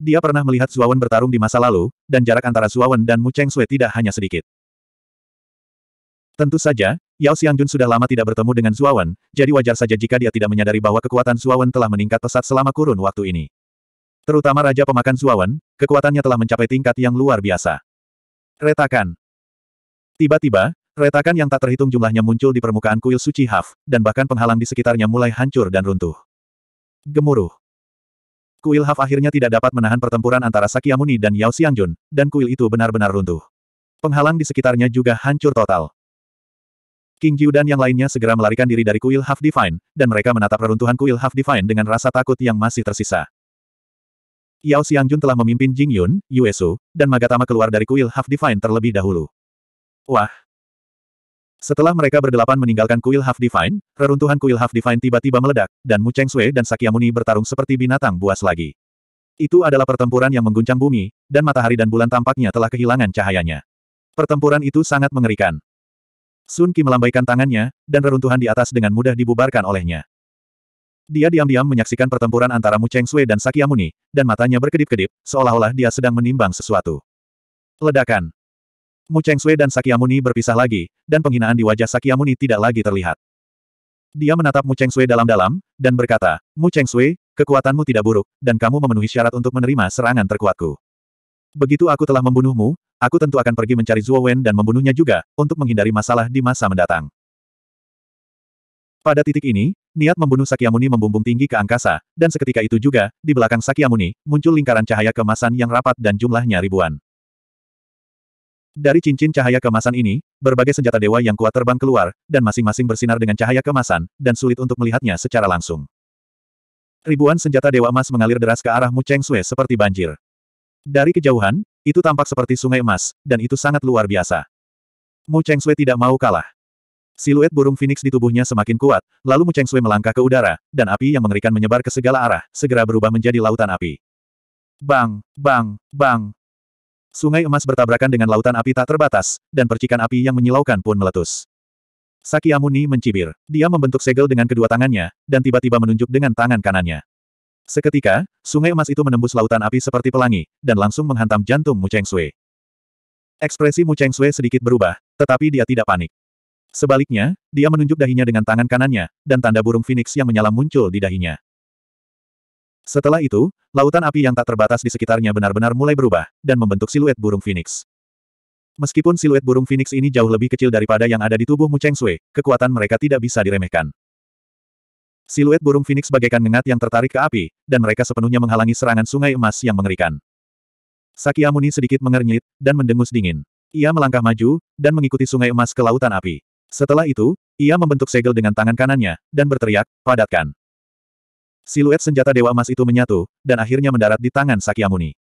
Dia pernah melihat Suawan bertarung di masa lalu, dan jarak antara Suawan dan Mu Cheng Sui tidak hanya sedikit. Tentu saja, Yao Xiangjun sudah lama tidak bertemu dengan Suawan, jadi wajar saja jika dia tidak menyadari bahwa kekuatan Suawan telah meningkat pesat selama kurun waktu ini. Terutama Raja Pemakan Suawan, kekuatannya telah mencapai tingkat yang luar biasa. Retakan Tiba-tiba, retakan yang tak terhitung jumlahnya muncul di permukaan kuil suci Haf, dan bahkan penghalang di sekitarnya mulai hancur dan runtuh. Gemuruh Kuil Haf akhirnya tidak dapat menahan pertempuran antara Sakyamuni dan Yao Xiangjun, dan kuil itu benar-benar runtuh. Penghalang di sekitarnya juga hancur total. King Jiu dan yang lainnya segera melarikan diri dari kuil Half Divine, dan mereka menatap reruntuhan kuil Half Divine dengan rasa takut yang masih tersisa. Yao Xiangjun telah memimpin Jing Yun, Yue Su, dan Magatama keluar dari kuil Half Divine terlebih dahulu. Wah, setelah mereka berdelapan meninggalkan kuil Half Divine, reruntuhan kuil Half Divine tiba-tiba meledak, dan Mu Cheng Sui dan Sakyamuni bertarung seperti binatang buas lagi. Itu adalah pertempuran yang mengguncang bumi, dan matahari dan bulan tampaknya telah kehilangan cahayanya. Pertempuran itu sangat mengerikan. Sun Qi melambaikan tangannya, dan reruntuhan di atas dengan mudah dibubarkan olehnya. Dia diam-diam menyaksikan pertempuran antara Mu Cheng Sui dan Sakyamuni, dan matanya berkedip-kedip, seolah-olah dia sedang menimbang sesuatu. Ledakan. Mu Sui dan Sakyamuni berpisah lagi, dan penghinaan di wajah Sakyamuni tidak lagi terlihat. Dia menatap Mu Sui dalam-dalam, dan berkata, Mu Sui, kekuatanmu tidak buruk, dan kamu memenuhi syarat untuk menerima serangan terkuatku. Begitu aku telah membunuhmu, aku tentu akan pergi mencari Zhuo Wen dan membunuhnya juga, untuk menghindari masalah di masa mendatang. Pada titik ini, niat membunuh Sakyamuni membumbung tinggi ke angkasa, dan seketika itu juga, di belakang Sakyamuni, muncul lingkaran cahaya kemasan yang rapat dan jumlahnya ribuan. Dari cincin cahaya kemasan ini, berbagai senjata dewa yang kuat terbang keluar, dan masing-masing bersinar dengan cahaya kemasan, dan sulit untuk melihatnya secara langsung. Ribuan senjata dewa emas mengalir deras ke arah Mu Cheng Sui seperti banjir. Dari kejauhan, itu tampak seperti sungai emas, dan itu sangat luar biasa. Mu Cheng Sui tidak mau kalah. Siluet burung phoenix di tubuhnya semakin kuat, lalu Mu Cheng Sui melangkah ke udara, dan api yang mengerikan menyebar ke segala arah, segera berubah menjadi lautan api. Bang, bang, bang, Sungai emas bertabrakan dengan lautan api tak terbatas, dan percikan api yang menyilaukan pun meletus. Sakyamuni mencibir. Dia membentuk segel dengan kedua tangannya, dan tiba-tiba menunjuk dengan tangan kanannya. Seketika, sungai emas itu menembus lautan api seperti pelangi, dan langsung menghantam jantung Mu Cheng Sui. Ekspresi Mu Cheng Sui sedikit berubah, tetapi dia tidak panik. Sebaliknya, dia menunjuk dahinya dengan tangan kanannya, dan tanda burung phoenix yang menyala muncul di dahinya. Setelah itu, lautan api yang tak terbatas di sekitarnya benar-benar mulai berubah, dan membentuk siluet burung phoenix. Meskipun siluet burung phoenix ini jauh lebih kecil daripada yang ada di tubuh Mu Cheng Sui, kekuatan mereka tidak bisa diremehkan. Siluet burung phoenix bagaikan nengat yang tertarik ke api, dan mereka sepenuhnya menghalangi serangan sungai emas yang mengerikan. Sakyamuni sedikit mengernyit, dan mendengus dingin. Ia melangkah maju, dan mengikuti sungai emas ke lautan api. Setelah itu, ia membentuk segel dengan tangan kanannya, dan berteriak, padatkan. Siluet senjata Dewa Emas itu menyatu, dan akhirnya mendarat di tangan Sakyamuni.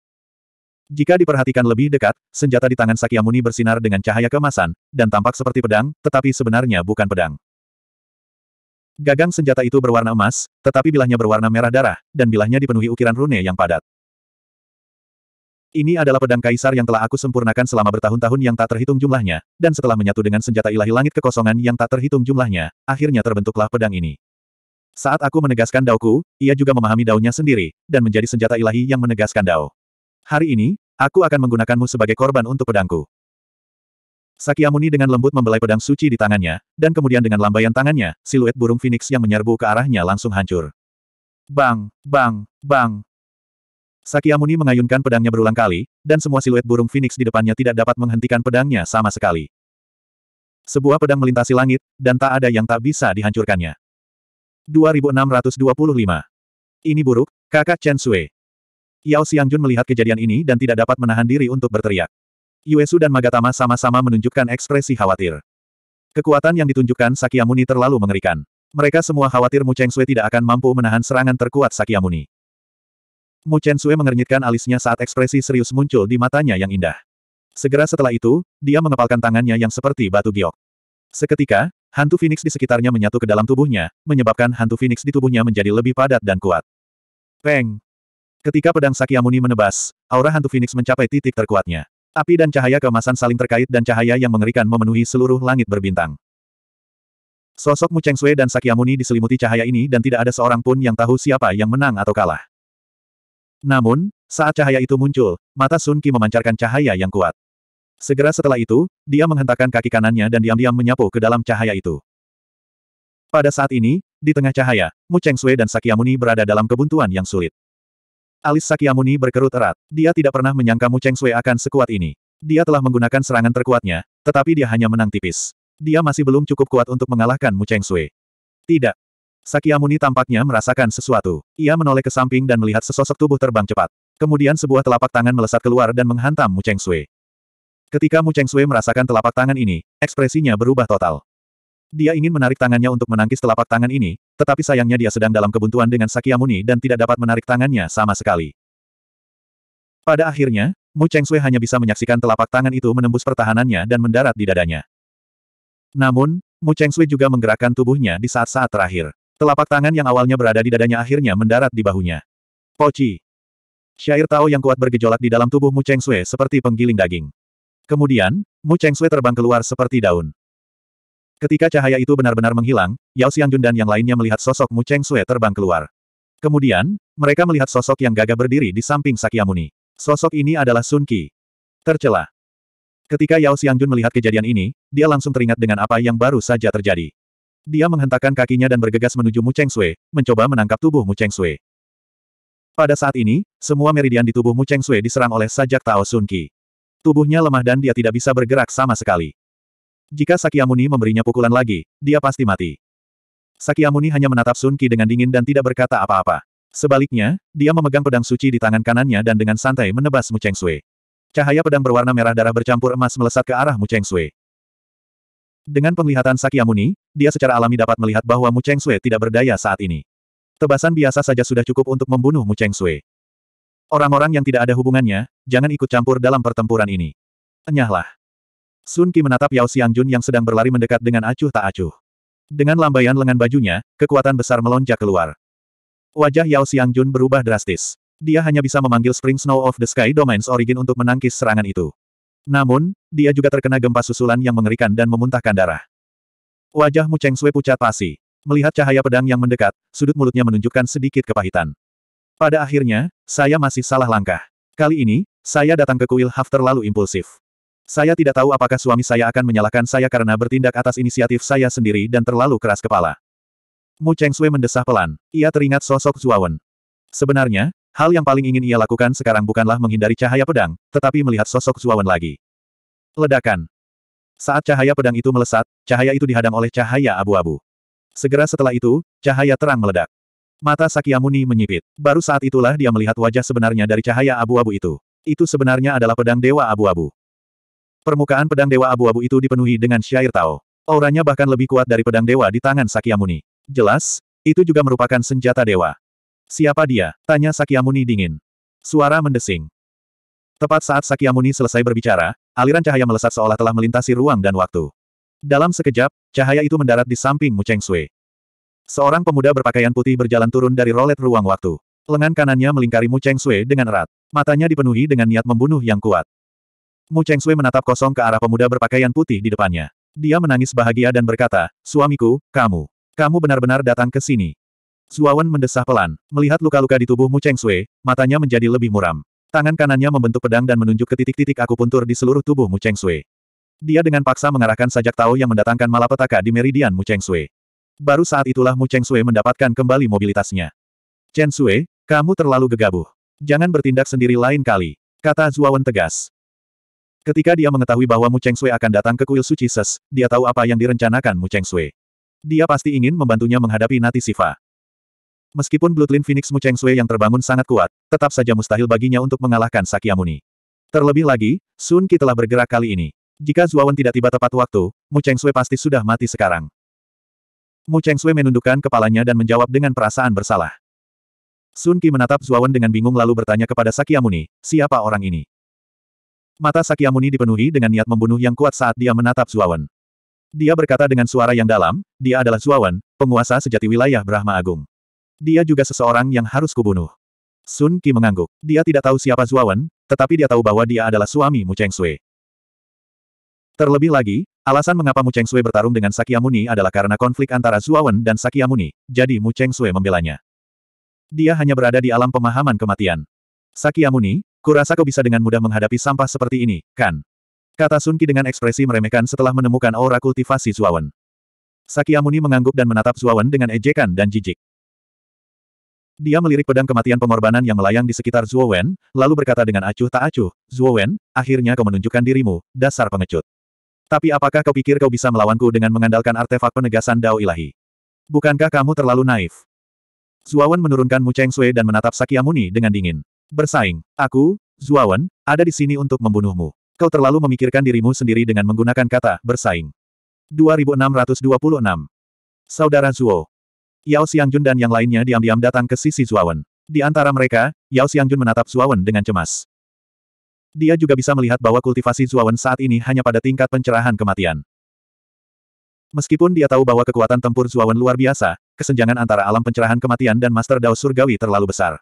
Jika diperhatikan lebih dekat, senjata di tangan Sakyamuni bersinar dengan cahaya kemasan, dan tampak seperti pedang, tetapi sebenarnya bukan pedang. Gagang senjata itu berwarna emas, tetapi bilahnya berwarna merah darah, dan bilahnya dipenuhi ukiran rune yang padat. Ini adalah pedang kaisar yang telah aku sempurnakan selama bertahun-tahun yang tak terhitung jumlahnya, dan setelah menyatu dengan senjata ilahi langit kekosongan yang tak terhitung jumlahnya, akhirnya terbentuklah pedang ini. Saat aku menegaskan dauku, ia juga memahami daunnya sendiri, dan menjadi senjata ilahi yang menegaskan dao. Hari ini, aku akan menggunakanmu sebagai korban untuk pedangku. Sakyamuni dengan lembut membelai pedang suci di tangannya, dan kemudian dengan lambaian tangannya, siluet burung phoenix yang menyerbu ke arahnya langsung hancur. Bang, bang, bang. Sakyamuni mengayunkan pedangnya berulang kali, dan semua siluet burung phoenix di depannya tidak dapat menghentikan pedangnya sama sekali. Sebuah pedang melintasi langit, dan tak ada yang tak bisa dihancurkannya. 2625. Ini buruk, kakak Chen Sui. Yao Xiangjun melihat kejadian ini dan tidak dapat menahan diri untuk berteriak. Yuesu dan Magatama sama-sama menunjukkan ekspresi khawatir. Kekuatan yang ditunjukkan Sakyamuni terlalu mengerikan. Mereka semua khawatir Mu Cheng Sui tidak akan mampu menahan serangan terkuat Sakyamuni. Mu Chen Sui mengernyitkan alisnya saat ekspresi serius muncul di matanya yang indah. Segera setelah itu, dia mengepalkan tangannya yang seperti batu giok. Seketika, Hantu Phoenix di sekitarnya menyatu ke dalam tubuhnya, menyebabkan hantu Phoenix di tubuhnya menjadi lebih padat dan kuat. Peng! Ketika pedang Sakyamuni menebas, aura hantu Phoenix mencapai titik terkuatnya. Api dan cahaya keemasan saling terkait dan cahaya yang mengerikan memenuhi seluruh langit berbintang. Sosok Mu Sui dan Sakyamuni diselimuti cahaya ini dan tidak ada seorang pun yang tahu siapa yang menang atau kalah. Namun, saat cahaya itu muncul, mata Sun Qi memancarkan cahaya yang kuat. Segera setelah itu, dia menghentakkan kaki kanannya dan diam-diam menyapu ke dalam cahaya itu. Pada saat ini, di tengah cahaya, Mu Cheng Sui dan Sakyamuni berada dalam kebuntuan yang sulit. Alis Sakyamuni berkerut erat. Dia tidak pernah menyangka Mu Cheng Sui akan sekuat ini. Dia telah menggunakan serangan terkuatnya, tetapi dia hanya menang tipis. Dia masih belum cukup kuat untuk mengalahkan Mu Cheng Sui. Tidak, Sakyamuni tampaknya merasakan sesuatu. Ia menoleh ke samping dan melihat sesosok tubuh terbang cepat. Kemudian sebuah telapak tangan melesat keluar dan menghantam Mu Cheng Sui. Ketika Mu Cheng Sui merasakan telapak tangan ini, ekspresinya berubah total. Dia ingin menarik tangannya untuk menangkis telapak tangan ini, tetapi sayangnya dia sedang dalam kebuntuan dengan Sakyamuni dan tidak dapat menarik tangannya sama sekali. Pada akhirnya, Mu Cheng Sui hanya bisa menyaksikan telapak tangan itu menembus pertahanannya dan mendarat di dadanya. Namun, Mu Cheng Sui juga menggerakkan tubuhnya di saat-saat terakhir. Telapak tangan yang awalnya berada di dadanya akhirnya mendarat di bahunya. Poci. Syair Tao yang kuat bergejolak di dalam tubuh Mu Cheng Sui seperti penggiling daging. Kemudian, Mu Cheng Sui terbang keluar seperti daun. Ketika cahaya itu benar-benar menghilang, Yao Xiangjun dan yang lainnya melihat sosok Mu Cheng Sui terbang keluar. Kemudian, mereka melihat sosok yang gagah berdiri di samping Sakyamuni. Sosok ini adalah Sun Qi. Tercela. Ketika Yao Xiangjun melihat kejadian ini, dia langsung teringat dengan apa yang baru saja terjadi. Dia menghentakkan kakinya dan bergegas menuju Mu Cheng Sui, mencoba menangkap tubuh Mu Cheng Sui. Pada saat ini, semua meridian di tubuh Mu Cheng Sui diserang oleh sajak Tao Sun Qi. Tubuhnya lemah dan dia tidak bisa bergerak sama sekali. Jika Sakyamuni memberinya pukulan lagi, dia pasti mati. Sakyamuni hanya menatap Sun Qi dengan dingin dan tidak berkata apa-apa. Sebaliknya, dia memegang pedang suci di tangan kanannya dan dengan santai menebas Mu Cheng Sui. Cahaya pedang berwarna merah darah bercampur emas melesat ke arah Mu Cheng Sui. Dengan penglihatan Sakyamuni, dia secara alami dapat melihat bahwa Mu Cheng Sui tidak berdaya saat ini. Tebasan biasa saja sudah cukup untuk membunuh Mu Cheng Sui. Orang-orang yang tidak ada hubungannya, jangan ikut campur dalam pertempuran ini. Enyahlah. Sun Qi menatap Yao Xiangjun yang sedang berlari mendekat dengan acuh tak acuh. Dengan lambaian lengan bajunya, kekuatan besar melonjak keluar. Wajah Yao Xiangjun berubah drastis. Dia hanya bisa memanggil Spring Snow of the Sky Domains Origin untuk menangkis serangan itu. Namun, dia juga terkena gempa susulan yang mengerikan dan memuntahkan darah. Wajah Mu Cheng Sui pucat pasi. Melihat cahaya pedang yang mendekat, sudut mulutnya menunjukkan sedikit kepahitan. Pada akhirnya, saya masih salah langkah. Kali ini, saya datang ke kuil Haf terlalu impulsif. Saya tidak tahu apakah suami saya akan menyalahkan saya karena bertindak atas inisiatif saya sendiri dan terlalu keras kepala. Mu Cheng Sui mendesah pelan. Ia teringat sosok Zuawan. Sebenarnya, hal yang paling ingin ia lakukan sekarang bukanlah menghindari cahaya pedang, tetapi melihat sosok Zuawan lagi. Ledakan. Saat cahaya pedang itu melesat, cahaya itu dihadang oleh cahaya abu-abu. Segera setelah itu, cahaya terang meledak. Mata Sakyamuni menyipit. Baru saat itulah dia melihat wajah sebenarnya dari cahaya abu-abu itu. Itu sebenarnya adalah pedang Dewa Abu-Abu. Permukaan pedang Dewa Abu-Abu itu dipenuhi dengan syair Tao. Auranya bahkan lebih kuat dari pedang Dewa di tangan Sakyamuni. Jelas, itu juga merupakan senjata Dewa. Siapa dia? Tanya Sakyamuni dingin. Suara mendesing. Tepat saat Sakyamuni selesai berbicara, aliran cahaya melesat seolah telah melintasi ruang dan waktu. Dalam sekejap, cahaya itu mendarat di samping Mu Cheng Sui. Seorang pemuda berpakaian putih berjalan turun dari rolet ruang waktu. Lengan kanannya melingkari Mu Cheng Sui dengan erat. Matanya dipenuhi dengan niat membunuh yang kuat. Mu Cheng Sui menatap kosong ke arah pemuda berpakaian putih di depannya. Dia menangis bahagia dan berkata, Suamiku, kamu. Kamu benar-benar datang ke sini. Zuawan mendesah pelan. Melihat luka-luka di tubuh Mu Cheng Sui, matanya menjadi lebih muram. Tangan kanannya membentuk pedang dan menunjuk ke titik-titik aku akupuntur di seluruh tubuh Mu Cheng Sui. Dia dengan paksa mengarahkan sajak tahu yang mendatangkan malapetaka di meridian Mu Cheng Sui baru saat itulah Mu Cheng Sui mendapatkan kembali mobilitasnya. Chen Sui, kamu terlalu gegabah. Jangan bertindak sendiri lain kali, kata Zuawan tegas. Ketika dia mengetahui bahwa Mu Cheng Sui akan datang ke kuil suci Ses, dia tahu apa yang direncanakan Mu Cheng Sui. Dia pasti ingin membantunya menghadapi Nati Siva. Meskipun Bloodline Phoenix Mu Cheng Sui yang terbangun sangat kuat, tetap saja mustahil baginya untuk mengalahkan Sakyamuni. Terlebih lagi, Sun Ki telah bergerak kali ini. Jika Zuawan tidak tiba tepat waktu, Mu Cheng Sui pasti sudah mati sekarang. Mu Sui menundukkan kepalanya dan menjawab dengan perasaan bersalah. Sun Qi menatap Zuawan dengan bingung lalu bertanya kepada Sakyamuni, siapa orang ini? Mata Sakyamuni dipenuhi dengan niat membunuh yang kuat saat dia menatap Zuawan. Dia berkata dengan suara yang dalam, dia adalah Zuawan, penguasa sejati wilayah Brahma Agung. Dia juga seseorang yang harus kubunuh. Sun Qi mengangguk. Dia tidak tahu siapa Zuawan, tetapi dia tahu bahwa dia adalah suami Mu Sui. Terlebih lagi, Alasan mengapa Mu Cheng Sui bertarung dengan Sakyamuni adalah karena konflik antara Zuawan dan Sakyamuni, jadi Mu Cheng Sui membelanya. Dia hanya berada di alam pemahaman kematian. Sakyamuni, kurasa kau bisa dengan mudah menghadapi sampah seperti ini, kan? Kata Sun Sunki dengan ekspresi meremehkan setelah menemukan aura kultivasi Zuawan. Sakyamuni mengangguk dan menatap Zuawan dengan ejekan dan jijik. Dia melirik pedang kematian pengorbanan yang melayang di sekitar Zuowen, lalu berkata dengan acuh tak acuh, Zuowen, akhirnya kau menunjukkan dirimu, dasar pengecut. Tapi apakah kau pikir kau bisa melawanku dengan mengandalkan artefak penegasan Dao Ilahi? Bukankah kamu terlalu naif? Zuawan menurunkan Mu Cheng Sui dan menatap Sakyamuni dengan dingin. Bersaing, aku, Zuawan, ada di sini untuk membunuhmu. Kau terlalu memikirkan dirimu sendiri dengan menggunakan kata bersaing. 2626 Saudara Zuo Yao Xiangjun dan yang lainnya diam-diam datang ke sisi Zuawan. Di antara mereka, Yao Xiangjun menatap Zuawan dengan cemas. Dia juga bisa melihat bahwa kultivasi Zuawan saat ini hanya pada tingkat pencerahan kematian. Meskipun dia tahu bahwa kekuatan tempur Zuawan luar biasa, kesenjangan antara alam pencerahan kematian dan Master Dao Surgawi terlalu besar.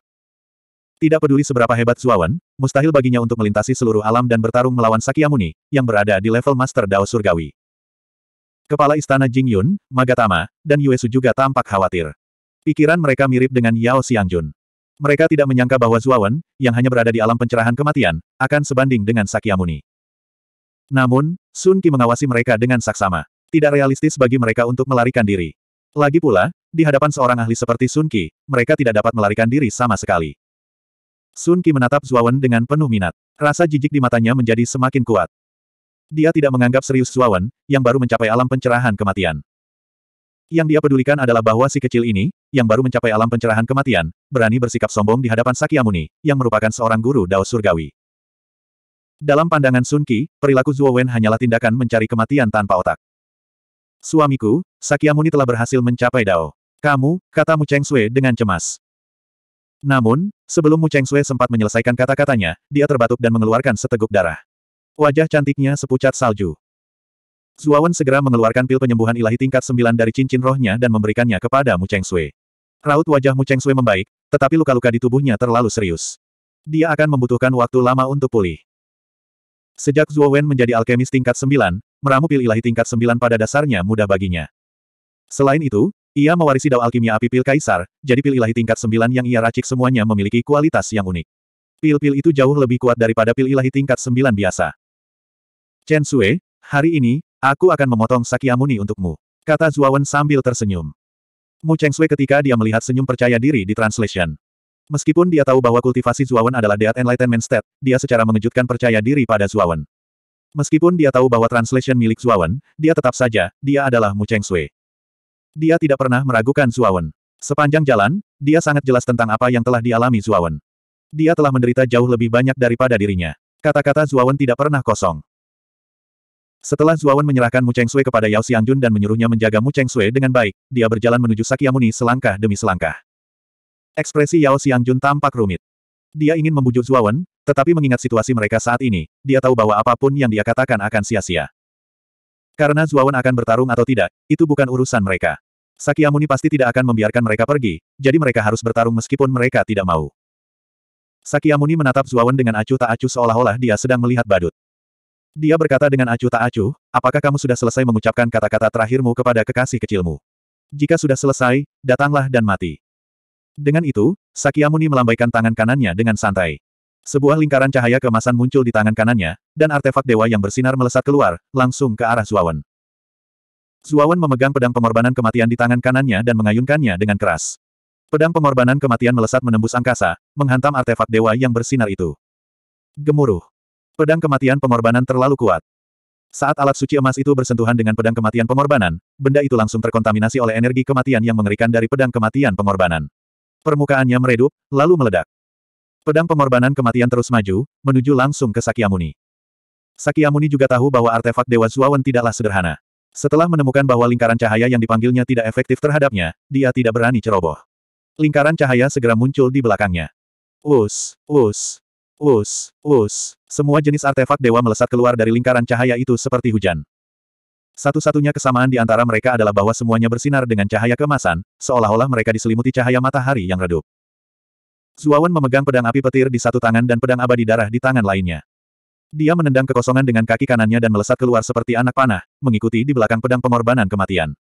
Tidak peduli seberapa hebat Zuawan, mustahil baginya untuk melintasi seluruh alam dan bertarung melawan Sakyamuni, yang berada di level Master Dao Surgawi. Kepala Istana Jingyun, Magatama, dan Yuesu juga tampak khawatir. Pikiran mereka mirip dengan Yao Xiangjun. Mereka tidak menyangka bahwa Zuawan, yang hanya berada di alam pencerahan kematian, akan sebanding dengan Sakyamuni. Namun, Sun Qi mengawasi mereka dengan saksama. Tidak realistis bagi mereka untuk melarikan diri. Lagi pula, di hadapan seorang ahli seperti Sun Qi, mereka tidak dapat melarikan diri sama sekali. Sun Qi menatap Zuawan dengan penuh minat. Rasa jijik di matanya menjadi semakin kuat. Dia tidak menganggap serius Zuawan, yang baru mencapai alam pencerahan kematian. Yang dia pedulikan adalah bahwa si kecil ini, yang baru mencapai alam pencerahan kematian, berani bersikap sombong di hadapan Sakyamuni, yang merupakan seorang guru Dao Surgawi. Dalam pandangan Sun Qi, perilaku Zhuo Wen hanyalah tindakan mencari kematian tanpa otak. Suamiku, Sakyamuni telah berhasil mencapai Dao. Kamu, kata Mu Cheng Sui dengan cemas. Namun, sebelum Mu Cheng Sui sempat menyelesaikan kata-katanya, dia terbatuk dan mengeluarkan seteguk darah. Wajah cantiknya sepucat salju. Zuawan segera mengeluarkan pil penyembuhan ilahi tingkat 9 dari cincin rohnya dan memberikannya kepada Mu Cheng Sui. Raut wajah Mu Cheng Sui membaik, tetapi luka-luka di tubuhnya terlalu serius. Dia akan membutuhkan waktu lama untuk pulih. Sejak Zuo Wen menjadi alkemis tingkat 9, meramu pil ilahi tingkat 9 pada dasarnya mudah baginya. Selain itu, ia mewarisi dao alkimia api pil kaisar, jadi pil ilahi tingkat 9 yang ia racik semuanya memiliki kualitas yang unik. Pil-pil itu jauh lebih kuat daripada pil ilahi tingkat 9 biasa. Chen Sui, hari ini, Aku akan memotong Sakyamuni untukmu. Kata Zuawan sambil tersenyum. Mu Chengsui ketika dia melihat senyum percaya diri di translation. Meskipun dia tahu bahwa kultivasi Zuawan adalah Deat Enlightenment state, dia secara mengejutkan percaya diri pada Zuawan. Meskipun dia tahu bahwa translation milik Zuawan, dia tetap saja, dia adalah Mu Chengsui. Dia tidak pernah meragukan Zuawan. Sepanjang jalan, dia sangat jelas tentang apa yang telah dialami Zuawan. Dia telah menderita jauh lebih banyak daripada dirinya. Kata-kata Zuawan tidak pernah kosong. Setelah Zuawan menyerahkan Mu Cheng Sui kepada Yao Xiangjun dan menyuruhnya menjaga Mu Cheng Sui dengan baik, dia berjalan menuju Sakyamuni selangkah demi selangkah. Ekspresi Yao Xiangjun tampak rumit. Dia ingin membujuk Zuawan, tetapi mengingat situasi mereka saat ini, dia tahu bahwa apapun yang dia katakan akan sia-sia. Karena Zuawan akan bertarung atau tidak, itu bukan urusan mereka. Sakyamuni pasti tidak akan membiarkan mereka pergi, jadi mereka harus bertarung meskipun mereka tidak mau. Sakyamuni menatap Zuawan dengan acuh tak acuh seolah-olah dia sedang melihat badut. Dia berkata dengan acuh tak acuh, apakah kamu sudah selesai mengucapkan kata-kata terakhirmu kepada kekasih kecilmu? Jika sudah selesai, datanglah dan mati. Dengan itu, Sakyamuni melambaikan tangan kanannya dengan santai. Sebuah lingkaran cahaya kemasan muncul di tangan kanannya, dan artefak dewa yang bersinar melesat keluar, langsung ke arah Zuawan. Zuawan memegang pedang pengorbanan kematian di tangan kanannya dan mengayunkannya dengan keras. Pedang pengorbanan kematian melesat menembus angkasa, menghantam artefak dewa yang bersinar itu. Gemuruh. Pedang kematian pengorbanan terlalu kuat. Saat alat suci emas itu bersentuhan dengan pedang kematian pengorbanan, benda itu langsung terkontaminasi oleh energi kematian yang mengerikan dari pedang kematian pengorbanan. Permukaannya meredup, lalu meledak. Pedang pengorbanan kematian terus maju, menuju langsung ke Sakyamuni. Sakyamuni juga tahu bahwa artefak Dewa Zuawan tidaklah sederhana. Setelah menemukan bahwa lingkaran cahaya yang dipanggilnya tidak efektif terhadapnya, dia tidak berani ceroboh. Lingkaran cahaya segera muncul di belakangnya. Us, us, Us, us, semua jenis artefak dewa melesat keluar dari lingkaran cahaya itu seperti hujan. Satu-satunya kesamaan di antara mereka adalah bahwa semuanya bersinar dengan cahaya kemasan, seolah-olah mereka diselimuti cahaya matahari yang redup. Zuawan memegang pedang api petir di satu tangan dan pedang abadi darah di tangan lainnya. Dia menendang kekosongan dengan kaki kanannya dan melesat keluar seperti anak panah, mengikuti di belakang pedang pengorbanan kematian.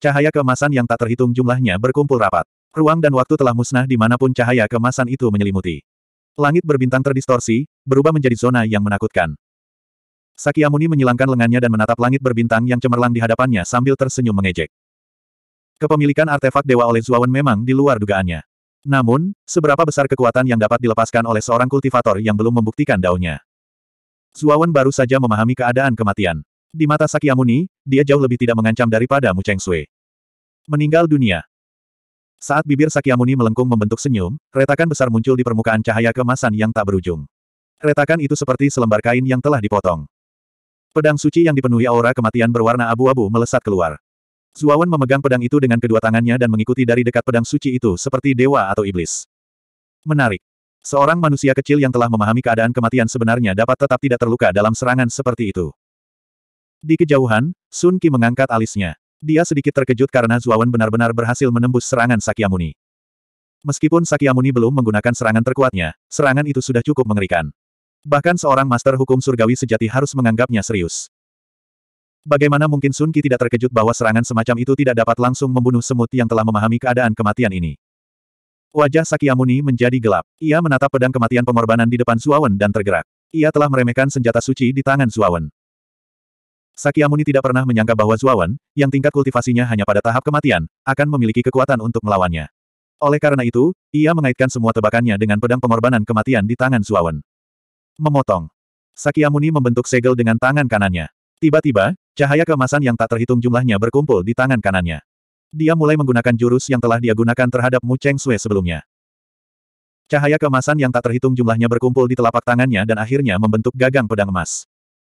Cahaya kemasan yang tak terhitung jumlahnya berkumpul rapat. Ruang dan waktu telah musnah dimanapun cahaya kemasan itu menyelimuti. Langit berbintang terdistorsi, berubah menjadi zona yang menakutkan. Sakyamuni menyilangkan lengannya dan menatap langit berbintang yang cemerlang di hadapannya sambil tersenyum mengejek. Kepemilikan artefak Dewa oleh Zuawan memang di luar dugaannya. Namun, seberapa besar kekuatan yang dapat dilepaskan oleh seorang kultivator yang belum membuktikan daunnya? Zuawan baru saja memahami keadaan kematian. Di mata Sakyamuni, dia jauh lebih tidak mengancam daripada Mu Cheng Sui. Meninggal dunia, saat bibir Sakyamuni melengkung membentuk senyum, retakan besar muncul di permukaan cahaya kemasan yang tak berujung. Retakan itu seperti selembar kain yang telah dipotong. Pedang suci yang dipenuhi aura kematian berwarna abu-abu melesat keluar. Zuawan memegang pedang itu dengan kedua tangannya dan mengikuti dari dekat pedang suci itu seperti dewa atau iblis. Menarik. Seorang manusia kecil yang telah memahami keadaan kematian sebenarnya dapat tetap tidak terluka dalam serangan seperti itu. Di kejauhan, Sun Qi mengangkat alisnya. Dia sedikit terkejut karena Zuawan benar-benar berhasil menembus serangan Sakyamuni. Meskipun Sakyamuni belum menggunakan serangan terkuatnya, serangan itu sudah cukup mengerikan. Bahkan seorang master hukum surgawi sejati harus menganggapnya serius. Bagaimana mungkin Sun Qi tidak terkejut bahwa serangan semacam itu tidak dapat langsung membunuh semut yang telah memahami keadaan kematian ini? Wajah Sakyamuni menjadi gelap. Ia menatap pedang kematian pengorbanan di depan Zuawan dan tergerak. Ia telah meremehkan senjata suci di tangan Zuawan. Sakyamuni tidak pernah menyangka bahwa Zuawan, yang tingkat kultivasinya hanya pada tahap kematian, akan memiliki kekuatan untuk melawannya. Oleh karena itu, ia mengaitkan semua tebakannya dengan pedang pengorbanan kematian di tangan Zuawan. Memotong. Sakyamuni membentuk segel dengan tangan kanannya. Tiba-tiba, cahaya keemasan yang tak terhitung jumlahnya berkumpul di tangan kanannya. Dia mulai menggunakan jurus yang telah dia gunakan terhadap Mu Cheng Sui sebelumnya. Cahaya keemasan yang tak terhitung jumlahnya berkumpul di telapak tangannya dan akhirnya membentuk gagang pedang emas.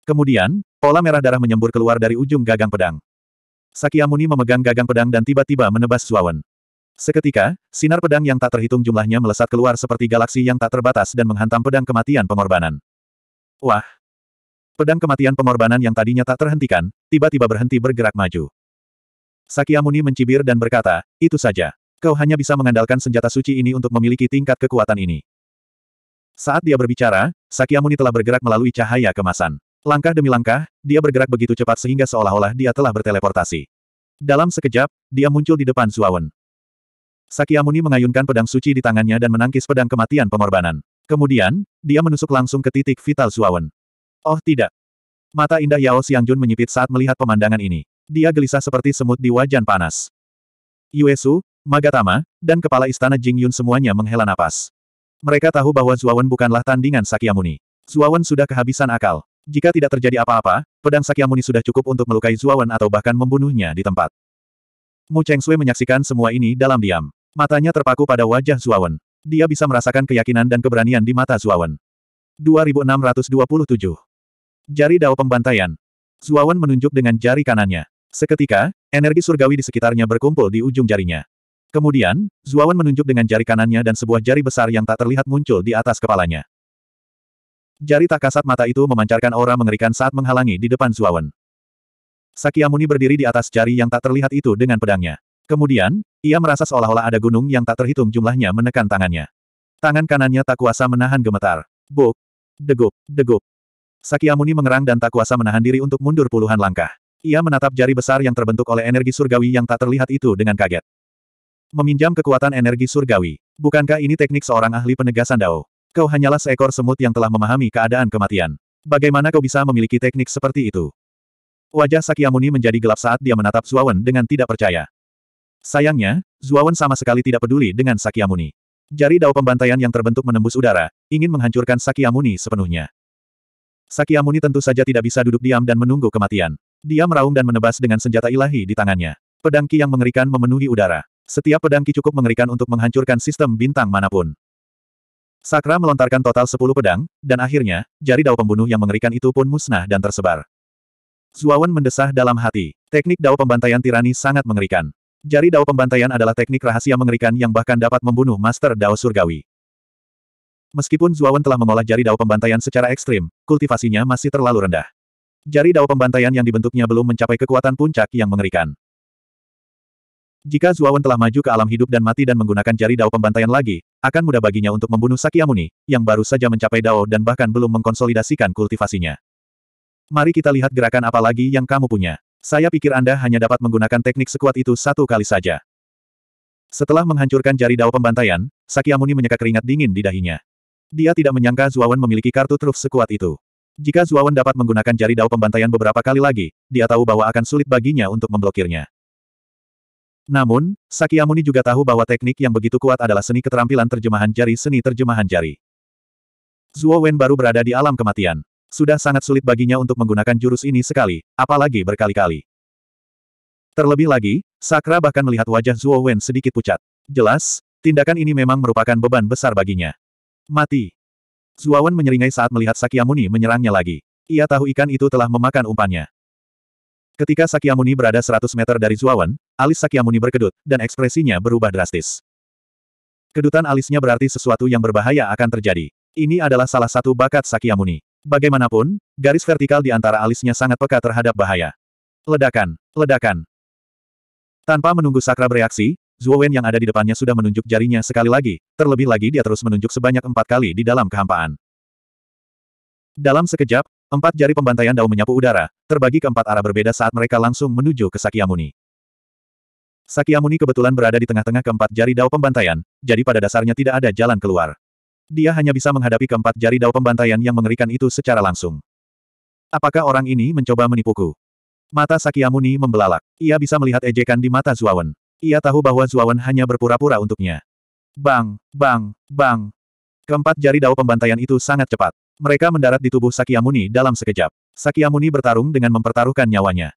Kemudian, Pola merah darah menyembur keluar dari ujung gagang pedang. Sakyamuni memegang gagang pedang dan tiba-tiba menebas Zuawan. Seketika, sinar pedang yang tak terhitung jumlahnya melesat keluar seperti galaksi yang tak terbatas dan menghantam pedang kematian pengorbanan. Wah! Pedang kematian pengorbanan yang tadinya tak terhentikan, tiba-tiba berhenti bergerak maju. Sakyamuni mencibir dan berkata, itu saja. Kau hanya bisa mengandalkan senjata suci ini untuk memiliki tingkat kekuatan ini. Saat dia berbicara, Sakyamuni telah bergerak melalui cahaya kemasan. Langkah demi langkah, dia bergerak begitu cepat sehingga seolah-olah dia telah berteleportasi. Dalam sekejap, dia muncul di depan Suawen. Sakyamuni mengayunkan pedang suci di tangannya dan menangkis pedang kematian pengorbanan. Kemudian, dia menusuk langsung ke titik vital Suawen. Oh tidak. Mata indah Yao Xiangjun menyipit saat melihat pemandangan ini. Dia gelisah seperti semut di wajan panas. Yuesu, Magatama, dan kepala istana Jingyun semuanya menghela napas. Mereka tahu bahwa Zuawan bukanlah tandingan Sakyamuni. Zuawan sudah kehabisan akal. Jika tidak terjadi apa-apa, pedang Sakyamuni sudah cukup untuk melukai Zuawan atau bahkan membunuhnya di tempat. Mu Cheng Sui menyaksikan semua ini dalam diam. Matanya terpaku pada wajah Zuawan. Dia bisa merasakan keyakinan dan keberanian di mata Zuawan. 2627 Jari Dao Pembantaian Zuawan menunjuk dengan jari kanannya. Seketika, energi surgawi di sekitarnya berkumpul di ujung jarinya. Kemudian, Zuawan menunjuk dengan jari kanannya dan sebuah jari besar yang tak terlihat muncul di atas kepalanya. Jari tak kasat mata itu memancarkan aura mengerikan saat menghalangi di depan Zuawan. Sakyamuni berdiri di atas jari yang tak terlihat itu dengan pedangnya. Kemudian, ia merasa seolah-olah ada gunung yang tak terhitung jumlahnya menekan tangannya. Tangan kanannya tak kuasa menahan gemetar. Buk! Degup! Degup! Sakyamuni mengerang dan tak kuasa menahan diri untuk mundur puluhan langkah. Ia menatap jari besar yang terbentuk oleh energi surgawi yang tak terlihat itu dengan kaget. Meminjam kekuatan energi surgawi. Bukankah ini teknik seorang ahli penegasan Dao? Kau hanyalah seekor semut yang telah memahami keadaan kematian. Bagaimana kau bisa memiliki teknik seperti itu? Wajah Sakyamuni menjadi gelap saat dia menatap Zuawan dengan tidak percaya. Sayangnya, Zuawan sama sekali tidak peduli dengan Sakyamuni. Jari dao pembantaian yang terbentuk menembus udara, ingin menghancurkan Sakyamuni sepenuhnya. Sakyamuni tentu saja tidak bisa duduk diam dan menunggu kematian. Dia meraung dan menebas dengan senjata ilahi di tangannya. Pedangki yang mengerikan memenuhi udara. Setiap pedangki cukup mengerikan untuk menghancurkan sistem bintang manapun. Sakra melontarkan total sepuluh pedang, dan akhirnya, jari dao pembunuh yang mengerikan itu pun musnah dan tersebar. Zuawan mendesah dalam hati. Teknik dao pembantaian tirani sangat mengerikan. Jari dao pembantaian adalah teknik rahasia mengerikan yang bahkan dapat membunuh Master Dao Surgawi. Meskipun Zuawan telah mengolah jari dao pembantaian secara ekstrim, kultivasinya masih terlalu rendah. Jari dao pembantaian yang dibentuknya belum mencapai kekuatan puncak yang mengerikan. Jika Zuawan telah maju ke alam hidup dan mati dan menggunakan jari dao pembantaian lagi, akan mudah baginya untuk membunuh Sakyamuni, yang baru saja mencapai Dao dan bahkan belum mengkonsolidasikan kultivasinya. Mari kita lihat gerakan apa lagi yang kamu punya. Saya pikir Anda hanya dapat menggunakan teknik sekuat itu satu kali saja. Setelah menghancurkan jari Dao pembantaian, Sakyamuni menyeka keringat dingin di dahinya. Dia tidak menyangka Zuawan memiliki kartu truf sekuat itu. Jika Zuawan dapat menggunakan jari Dao pembantaian beberapa kali lagi, dia tahu bahwa akan sulit baginya untuk memblokirnya. Namun, Sakyamuni juga tahu bahwa teknik yang begitu kuat adalah seni keterampilan terjemahan jari seni terjemahan jari. Zhuo Wen baru berada di alam kematian. Sudah sangat sulit baginya untuk menggunakan jurus ini sekali, apalagi berkali-kali. Terlebih lagi, Sakra bahkan melihat wajah Zhuo Wen sedikit pucat. Jelas, tindakan ini memang merupakan beban besar baginya. Mati. Zhuo Wen menyeringai saat melihat Sakyamuni menyerangnya lagi. Ia tahu ikan itu telah memakan umpannya. Ketika Sakyamuni berada 100 meter dari Zuawan, alis Sakyamuni berkedut, dan ekspresinya berubah drastis. Kedutan alisnya berarti sesuatu yang berbahaya akan terjadi. Ini adalah salah satu bakat Sakyamuni. Bagaimanapun, garis vertikal di antara alisnya sangat peka terhadap bahaya. Ledakan, ledakan. Tanpa menunggu Sakra bereaksi, Zuowen yang ada di depannya sudah menunjuk jarinya sekali lagi, terlebih lagi dia terus menunjuk sebanyak empat kali di dalam kehampaan. Dalam sekejap, Empat jari pembantaian Dao menyapu udara, terbagi ke empat arah berbeda saat mereka langsung menuju ke Sakyamuni. Sakyamuni kebetulan berada di tengah-tengah keempat jari Dao pembantaian, jadi pada dasarnya tidak ada jalan keluar. Dia hanya bisa menghadapi keempat jari Dao pembantaian yang mengerikan itu secara langsung. Apakah orang ini mencoba menipuku? Mata Sakyamuni membelalak. Ia bisa melihat ejekan di mata Zuawan. Ia tahu bahwa Zuawan hanya berpura-pura untuknya. Bang, bang, bang. Keempat jari Dao pembantaian itu sangat cepat. Mereka mendarat di tubuh Sakyamuni dalam sekejap. Sakyamuni bertarung dengan mempertaruhkan nyawanya.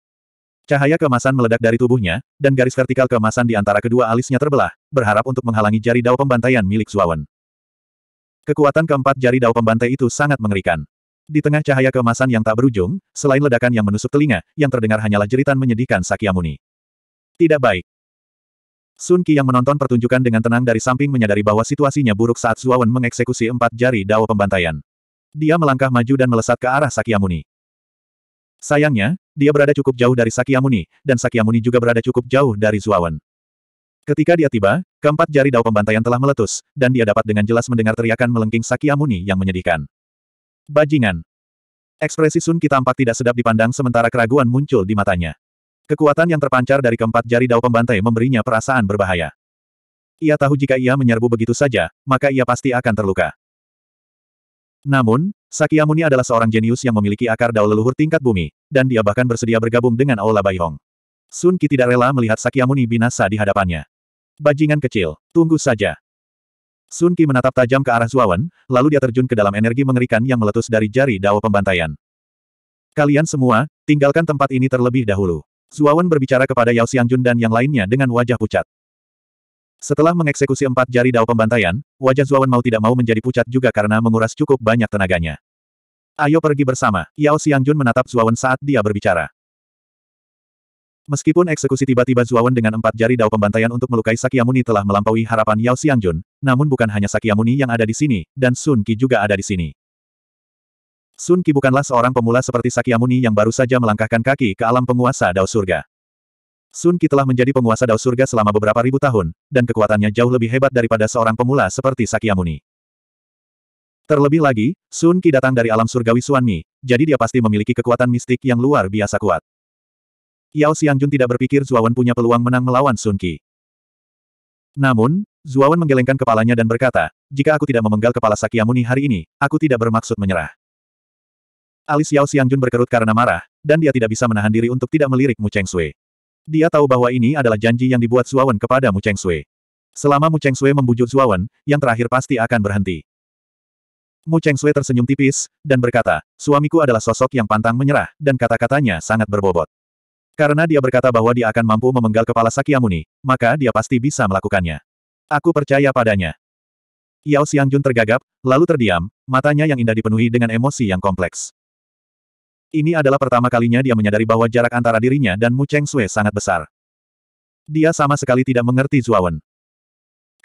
Cahaya kemasan meledak dari tubuhnya, dan garis vertikal kemasan di antara kedua alisnya terbelah, berharap untuk menghalangi jari dao pembantaian milik Zuawan. Kekuatan keempat jari dao pembantai itu sangat mengerikan. Di tengah cahaya kemasan yang tak berujung, selain ledakan yang menusuk telinga, yang terdengar hanyalah jeritan menyedihkan Sakyamuni. Tidak baik. Sun Qi yang menonton pertunjukan dengan tenang dari samping menyadari bahwa situasinya buruk saat Zuawan mengeksekusi empat jari dao pembantaian. Dia melangkah maju dan melesat ke arah Sakyamuni. Sayangnya, dia berada cukup jauh dari Sakyamuni, dan Sakyamuni juga berada cukup jauh dari Zuawan. Ketika dia tiba, keempat jari dao pembantaian telah meletus, dan dia dapat dengan jelas mendengar teriakan melengking Sakyamuni yang menyedihkan. Bajingan. Ekspresi Sun Kita tampak tidak sedap dipandang sementara keraguan muncul di matanya. Kekuatan yang terpancar dari keempat jari dao pembantai memberinya perasaan berbahaya. Ia tahu jika ia menyerbu begitu saja, maka ia pasti akan terluka. Namun, Sakyamuni adalah seorang jenius yang memiliki akar dao leluhur tingkat bumi, dan dia bahkan bersedia bergabung dengan Aula Baihong. Sun Qi tidak rela melihat Sakyamuni binasa di hadapannya. Bajingan kecil, tunggu saja. Sun Qi menatap tajam ke arah Zuawan, lalu dia terjun ke dalam energi mengerikan yang meletus dari jari dao pembantaian. Kalian semua, tinggalkan tempat ini terlebih dahulu. Zuawan berbicara kepada Yao Xiangjun dan yang lainnya dengan wajah pucat. Setelah mengeksekusi empat jari dao pembantaian, wajah Zuawan mau tidak mau menjadi pucat juga karena menguras cukup banyak tenaganya. Ayo pergi bersama, Yao Xiangjun menatap Zuawan saat dia berbicara. Meskipun eksekusi tiba-tiba Zuawan dengan empat jari dao pembantaian untuk melukai Sakyamuni telah melampaui harapan Yao Xiangjun, namun bukan hanya Sakyamuni yang ada di sini, dan Sun Qi juga ada di sini. Sun Qi bukanlah seorang pemula seperti Sakyamuni yang baru saja melangkahkan kaki ke alam penguasa dao surga. Sun Qi telah menjadi penguasa Dao Surga selama beberapa ribu tahun, dan kekuatannya jauh lebih hebat daripada seorang pemula seperti Sakyamuni. Terlebih lagi, Sun Qi datang dari alam surgawi Suami, jadi dia pasti memiliki kekuatan mistik yang luar biasa kuat. Yao Xiangjun tidak berpikir Zuawan punya peluang menang melawan Sun Qi. Namun, Zuawan menggelengkan kepalanya dan berkata, jika aku tidak memenggal kepala Sakyamuni hari ini, aku tidak bermaksud menyerah. Alis Yao Xiangjun berkerut karena marah, dan dia tidak bisa menahan diri untuk tidak melirik Mu Cheng Sui. Dia tahu bahwa ini adalah janji yang dibuat Zuawan kepada Mu Cheng Sui. Selama Mu Cheng Sui membujuk Zuawan, yang terakhir pasti akan berhenti. Mu Cheng Sui tersenyum tipis, dan berkata, suamiku adalah sosok yang pantang menyerah, dan kata-katanya sangat berbobot. Karena dia berkata bahwa dia akan mampu memenggal kepala Sakyamuni, maka dia pasti bisa melakukannya. Aku percaya padanya. Yao Xiangjun tergagap, lalu terdiam, matanya yang indah dipenuhi dengan emosi yang kompleks. Ini adalah pertama kalinya dia menyadari bahwa jarak antara dirinya dan Mu Cheng Sui sangat besar. Dia sama sekali tidak mengerti Zuawan.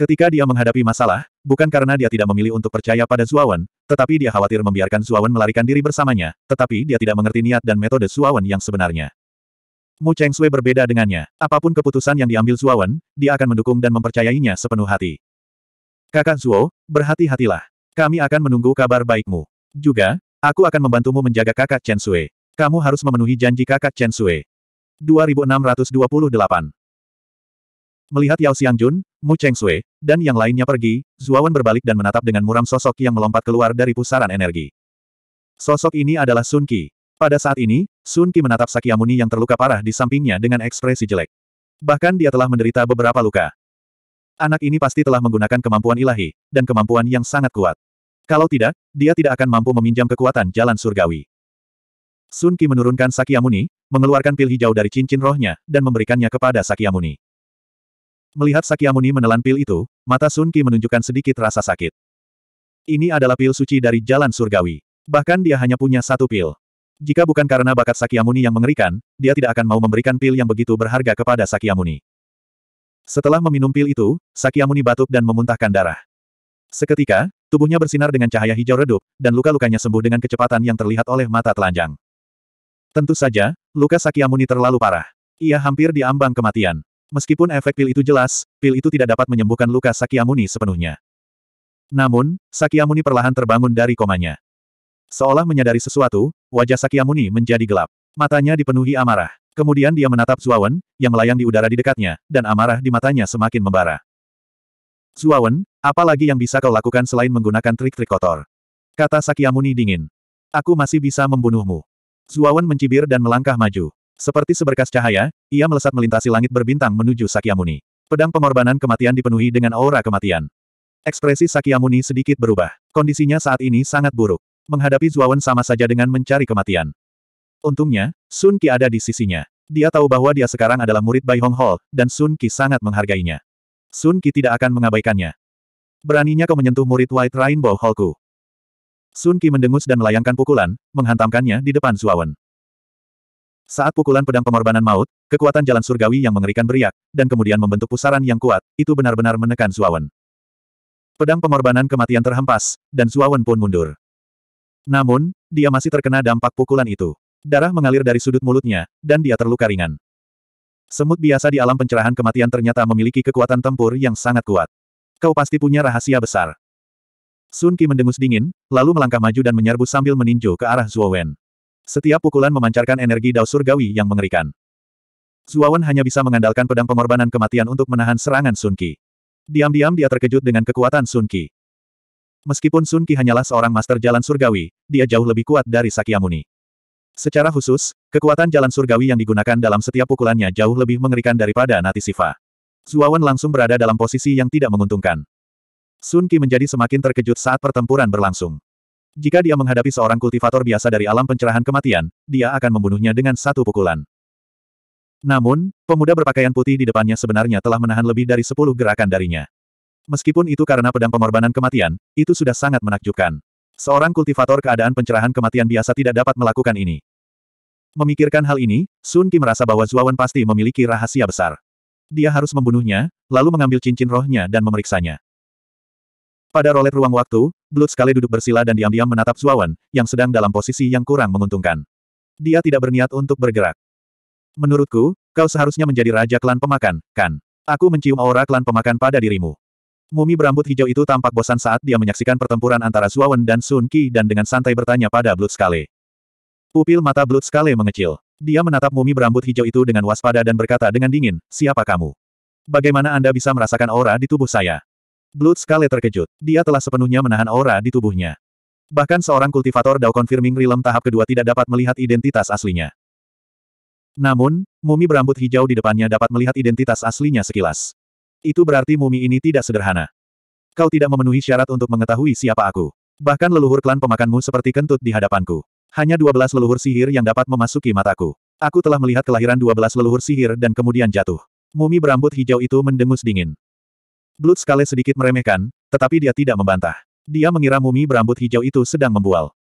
Ketika dia menghadapi masalah, bukan karena dia tidak memilih untuk percaya pada Zuawan, tetapi dia khawatir membiarkan Zuawan melarikan diri bersamanya, tetapi dia tidak mengerti niat dan metode Zuawan yang sebenarnya. Mu Cheng Sui berbeda dengannya. Apapun keputusan yang diambil Zuawan, dia akan mendukung dan mempercayainya sepenuh hati. Kakak Zuo, berhati-hatilah. Kami akan menunggu kabar baikmu. Juga, Aku akan membantumu menjaga kakak Chen Sui. Kamu harus memenuhi janji kakak Chen Sui. 2628 Melihat Yao Xiangjun, Mu Cheng Sui, dan yang lainnya pergi, Zuawan berbalik dan menatap dengan muram sosok yang melompat keluar dari pusaran energi. Sosok ini adalah Sun Qi. Pada saat ini, Sun Qi menatap Sakyamuni yang terluka parah di sampingnya dengan ekspresi jelek. Bahkan dia telah menderita beberapa luka. Anak ini pasti telah menggunakan kemampuan ilahi, dan kemampuan yang sangat kuat. Kalau tidak, dia tidak akan mampu meminjam kekuatan jalan surgawi. Sun Qi menurunkan Sakyamuni, mengeluarkan pil hijau dari cincin rohnya, dan memberikannya kepada Sakyamuni. Melihat Sakyamuni menelan pil itu, mata Sun Qi menunjukkan sedikit rasa sakit. Ini adalah pil suci dari jalan surgawi. Bahkan dia hanya punya satu pil. Jika bukan karena bakat Sakyamuni yang mengerikan, dia tidak akan mau memberikan pil yang begitu berharga kepada Sakyamuni. Setelah meminum pil itu, Sakyamuni batuk dan memuntahkan darah. Seketika, Tubuhnya bersinar dengan cahaya hijau redup, dan luka-lukanya sembuh dengan kecepatan yang terlihat oleh mata telanjang. Tentu saja, luka Sakyamuni terlalu parah. Ia hampir diambang kematian. Meskipun efek pil itu jelas, pil itu tidak dapat menyembuhkan luka Sakyamuni sepenuhnya. Namun, Sakyamuni perlahan terbangun dari komanya. Seolah menyadari sesuatu, wajah Sakyamuni menjadi gelap. Matanya dipenuhi amarah. Kemudian dia menatap Zuawan, yang melayang di udara di dekatnya, dan amarah di matanya semakin membara. Zuawan, Apalagi yang bisa kau lakukan selain menggunakan trik-trik kotor? Kata Sakyamuni dingin. Aku masih bisa membunuhmu. Zuawan mencibir dan melangkah maju. Seperti seberkas cahaya, ia melesat melintasi langit berbintang menuju Sakyamuni. Pedang pengorbanan kematian dipenuhi dengan aura kematian. Ekspresi Sakyamuni sedikit berubah. Kondisinya saat ini sangat buruk. Menghadapi Zuawan sama saja dengan mencari kematian. Untungnya, Sun Qi ada di sisinya. Dia tahu bahwa dia sekarang adalah murid Bai Hong Hall, dan Sun Qi sangat menghargainya. Sun Qi tidak akan mengabaikannya. Beraninya kau menyentuh murid White Rainbow Hallku. Sun Qi mendengus dan melayangkan pukulan, menghantamkannya di depan Zuawan. Saat pukulan pedang pengorbanan maut, kekuatan jalan surgawi yang mengerikan beriak, dan kemudian membentuk pusaran yang kuat, itu benar-benar menekan Zuawan. Pedang pengorbanan kematian terhempas, dan Zuawan pun mundur. Namun, dia masih terkena dampak pukulan itu. Darah mengalir dari sudut mulutnya, dan dia terluka ringan. Semut biasa di alam pencerahan kematian ternyata memiliki kekuatan tempur yang sangat kuat. Kau pasti punya rahasia besar. Sun Qi mendengus dingin, lalu melangkah maju dan menyerbu sambil meninju ke arah Zhuo Wen. Setiap pukulan memancarkan energi dao surgawi yang mengerikan. Zhuo Wen hanya bisa mengandalkan pedang pengorbanan kematian untuk menahan serangan Sun Qi. Diam-diam dia terkejut dengan kekuatan Sun Qi. Meskipun Sun Qi hanyalah seorang master jalan surgawi, dia jauh lebih kuat dari Sakyamuni. Secara khusus, kekuatan jalan surgawi yang digunakan dalam setiap pukulannya jauh lebih mengerikan daripada Sifah. Zuawan langsung berada dalam posisi yang tidak menguntungkan. Sun Qi menjadi semakin terkejut saat pertempuran berlangsung. Jika dia menghadapi seorang kultivator biasa dari alam pencerahan kematian, dia akan membunuhnya dengan satu pukulan. Namun, pemuda berpakaian putih di depannya sebenarnya telah menahan lebih dari sepuluh gerakan darinya. Meskipun itu karena pedang pengorbanan kematian, itu sudah sangat menakjubkan. Seorang kultivator keadaan pencerahan kematian biasa tidak dapat melakukan ini. Memikirkan hal ini, Sun Qi merasa bahwa Zuawan pasti memiliki rahasia besar. Dia harus membunuhnya, lalu mengambil cincin rohnya dan memeriksanya. Pada rolet ruang waktu, Blood sekali duduk bersila dan diam-diam menatap Zuawan, yang sedang dalam posisi yang kurang menguntungkan. Dia tidak berniat untuk bergerak. Menurutku, kau seharusnya menjadi raja klan pemakan, kan? Aku mencium aura klan pemakan pada dirimu. Mumi berambut hijau itu tampak bosan saat dia menyaksikan pertempuran antara Zuawan dan Sun Qi dan dengan santai bertanya pada Blood sekali. Pupil mata Blood sekali mengecil. Dia menatap mumi berambut hijau itu dengan waspada dan berkata dengan dingin, siapa kamu? Bagaimana Anda bisa merasakan aura di tubuh saya? Blood Scale terkejut. Dia telah sepenuhnya menahan aura di tubuhnya. Bahkan seorang kultivator Dao Confirming Realm tahap kedua tidak dapat melihat identitas aslinya. Namun, mumi berambut hijau di depannya dapat melihat identitas aslinya sekilas. Itu berarti mumi ini tidak sederhana. Kau tidak memenuhi syarat untuk mengetahui siapa aku. Bahkan leluhur klan pemakanmu seperti kentut di hadapanku. Hanya dua belas leluhur sihir yang dapat memasuki mataku. Aku telah melihat kelahiran dua belas leluhur sihir dan kemudian jatuh. Mumi berambut hijau itu mendengus dingin. Blood sekali sedikit meremehkan, tetapi dia tidak membantah. Dia mengira mumi berambut hijau itu sedang membual.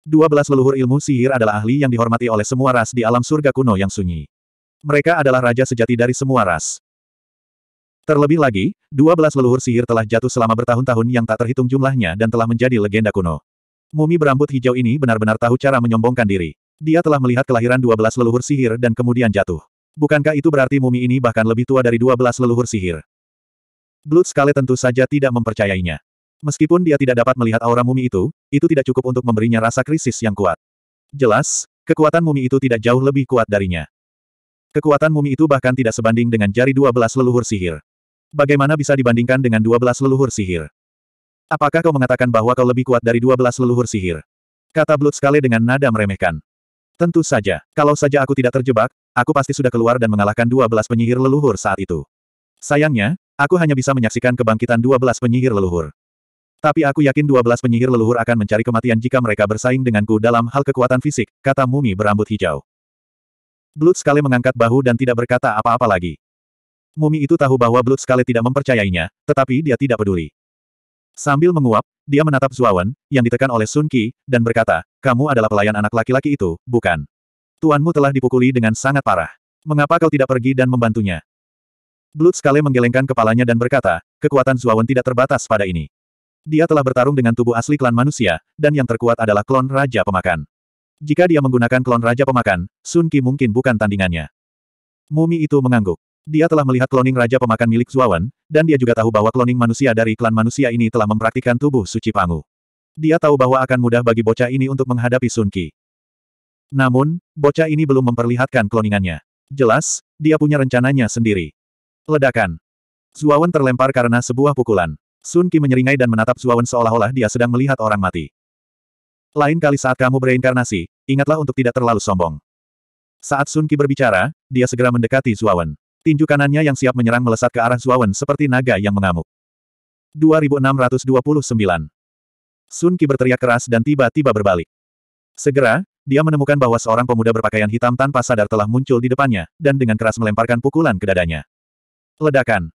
Dua belas leluhur ilmu sihir adalah ahli yang dihormati oleh semua ras di alam surga kuno yang sunyi. Mereka adalah raja sejati dari semua ras. Terlebih lagi, dua belas leluhur sihir telah jatuh selama bertahun-tahun yang tak terhitung jumlahnya dan telah menjadi legenda kuno. Mumi berambut hijau ini benar-benar tahu cara menyombongkan diri. Dia telah melihat kelahiran 12 leluhur sihir dan kemudian jatuh. Bukankah itu berarti mumi ini bahkan lebih tua dari 12 leluhur sihir? Blood Scarlet tentu saja tidak mempercayainya. Meskipun dia tidak dapat melihat aura mumi itu, itu tidak cukup untuk memberinya rasa krisis yang kuat. Jelas, kekuatan mumi itu tidak jauh lebih kuat darinya. Kekuatan mumi itu bahkan tidak sebanding dengan jari 12 leluhur sihir. Bagaimana bisa dibandingkan dengan 12 leluhur sihir? Apakah kau mengatakan bahwa kau lebih kuat dari dua belas leluhur sihir? Kata Blood sekali dengan nada meremehkan. Tentu saja, kalau saja aku tidak terjebak, aku pasti sudah keluar dan mengalahkan dua belas penyihir leluhur saat itu. Sayangnya, aku hanya bisa menyaksikan kebangkitan dua belas penyihir leluhur. Tapi aku yakin dua belas penyihir leluhur akan mencari kematian jika mereka bersaing denganku dalam hal kekuatan fisik, kata mumi berambut hijau. Blood sekali mengangkat bahu dan tidak berkata apa-apa lagi. Mumi itu tahu bahwa Blood sekali tidak mempercayainya, tetapi dia tidak peduli. Sambil menguap, dia menatap Zuawan, yang ditekan oleh Sun Qi, dan berkata, kamu adalah pelayan anak laki-laki itu, bukan? Tuanmu telah dipukuli dengan sangat parah. Mengapa kau tidak pergi dan membantunya? Blood sekali menggelengkan kepalanya dan berkata, kekuatan Zuawan tidak terbatas pada ini. Dia telah bertarung dengan tubuh asli klan manusia, dan yang terkuat adalah klon Raja Pemakan. Jika dia menggunakan klon Raja Pemakan, Sun Qi mungkin bukan tandingannya. Mumi itu mengangguk. Dia telah melihat kloning Raja Pemakan milik Zuawan, dan dia juga tahu bahwa kloning manusia dari klan manusia ini telah mempraktikkan tubuh suci Pangu. Dia tahu bahwa akan mudah bagi bocah ini untuk menghadapi Sun Qi. Namun, bocah ini belum memperlihatkan kloningannya. Jelas, dia punya rencananya sendiri. Ledakan. Zuawan terlempar karena sebuah pukulan. Sun Qi menyeringai dan menatap Zuawan seolah-olah dia sedang melihat orang mati. Lain kali saat kamu bereinkarnasi, ingatlah untuk tidak terlalu sombong. Saat Sun Qi berbicara, dia segera mendekati Zuawan. Tinju kanannya yang siap menyerang melesat ke arah Zuawan seperti naga yang mengamuk. 2629 Sun Qi berteriak keras dan tiba-tiba berbalik. Segera, dia menemukan bahwa seorang pemuda berpakaian hitam tanpa sadar telah muncul di depannya, dan dengan keras melemparkan pukulan ke dadanya. Ledakan.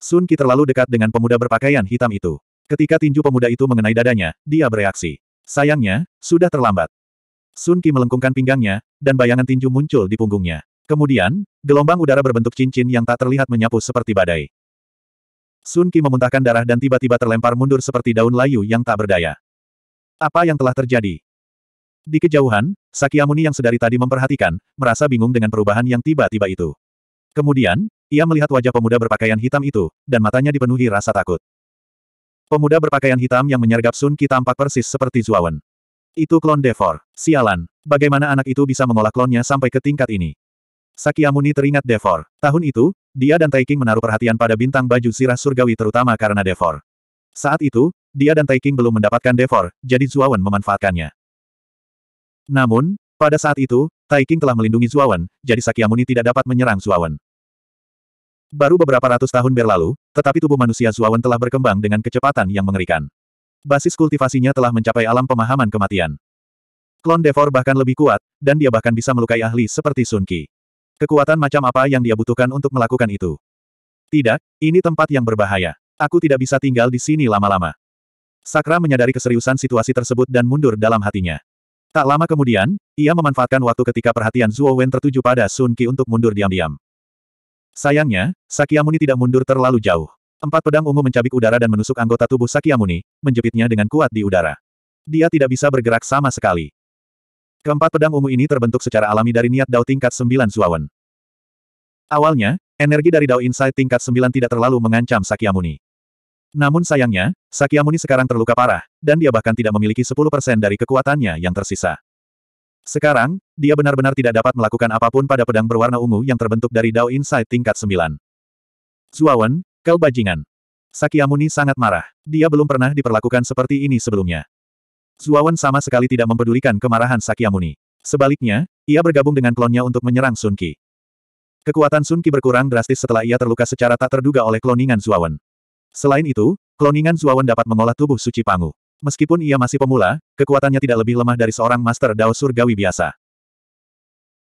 Sun Qi terlalu dekat dengan pemuda berpakaian hitam itu. Ketika tinju pemuda itu mengenai dadanya, dia bereaksi. Sayangnya, sudah terlambat. Sun Qi melengkungkan pinggangnya, dan bayangan tinju muncul di punggungnya. Kemudian, gelombang udara berbentuk cincin yang tak terlihat menyapu seperti badai. Sun Qi memuntahkan darah dan tiba-tiba terlempar mundur seperti daun layu yang tak berdaya. Apa yang telah terjadi? Di kejauhan, Sakyamuni yang sedari tadi memperhatikan, merasa bingung dengan perubahan yang tiba-tiba itu. Kemudian, ia melihat wajah pemuda berpakaian hitam itu, dan matanya dipenuhi rasa takut. Pemuda berpakaian hitam yang menyergap Sun Qi tampak persis seperti Zuawan. Itu klon Devor. Sialan. Bagaimana anak itu bisa mengolah klonnya sampai ke tingkat ini? Sakyamuni teringat Devor. Tahun itu, dia dan Taiking menaruh perhatian pada bintang baju sirah surgawi terutama karena Devor. Saat itu, dia dan Taiking belum mendapatkan Devor, jadi Zuawan memanfaatkannya. Namun, pada saat itu, Taiking telah melindungi Zuawan, jadi Sakyamuni tidak dapat menyerang Zuawan. Baru beberapa ratus tahun berlalu, tetapi tubuh manusia Zuawan telah berkembang dengan kecepatan yang mengerikan. Basis kultivasinya telah mencapai alam pemahaman kematian. Klon Devor bahkan lebih kuat, dan dia bahkan bisa melukai ahli seperti Sun Qi. Kekuatan macam apa yang dia butuhkan untuk melakukan itu? Tidak, ini tempat yang berbahaya. Aku tidak bisa tinggal di sini lama-lama. Sakra menyadari keseriusan situasi tersebut dan mundur dalam hatinya. Tak lama kemudian, ia memanfaatkan waktu ketika perhatian Zuo Wen tertuju pada Sun Qi untuk mundur diam-diam. Sayangnya, Sakyamuni tidak mundur terlalu jauh. Empat pedang ungu mencabik udara dan menusuk anggota tubuh Sakyamuni, menjepitnya dengan kuat di udara. Dia tidak bisa bergerak sama sekali. Keempat pedang ungu ini terbentuk secara alami dari niat Dao tingkat 9 Zuawan. Awalnya, energi dari Dao Insight tingkat 9 tidak terlalu mengancam Sakyamuni. Namun sayangnya, Sakyamuni sekarang terluka parah, dan dia bahkan tidak memiliki 10% dari kekuatannya yang tersisa. Sekarang, dia benar-benar tidak dapat melakukan apapun pada pedang berwarna ungu yang terbentuk dari Dao Insight tingkat 9. Zuawan, kau bajingan. Sakyamuni sangat marah. Dia belum pernah diperlakukan seperti ini sebelumnya. Zuawan sama sekali tidak mempedulikan kemarahan Sakyamuni. Sebaliknya, ia bergabung dengan klonnya untuk menyerang Sun Qi. Kekuatan Sun Qi berkurang drastis setelah ia terluka secara tak terduga oleh kloningan Zuawan. Selain itu, kloningan Zuawan dapat mengolah tubuh suci Pangu. Meskipun ia masih pemula, kekuatannya tidak lebih lemah dari seorang Master Dao Surgawi biasa.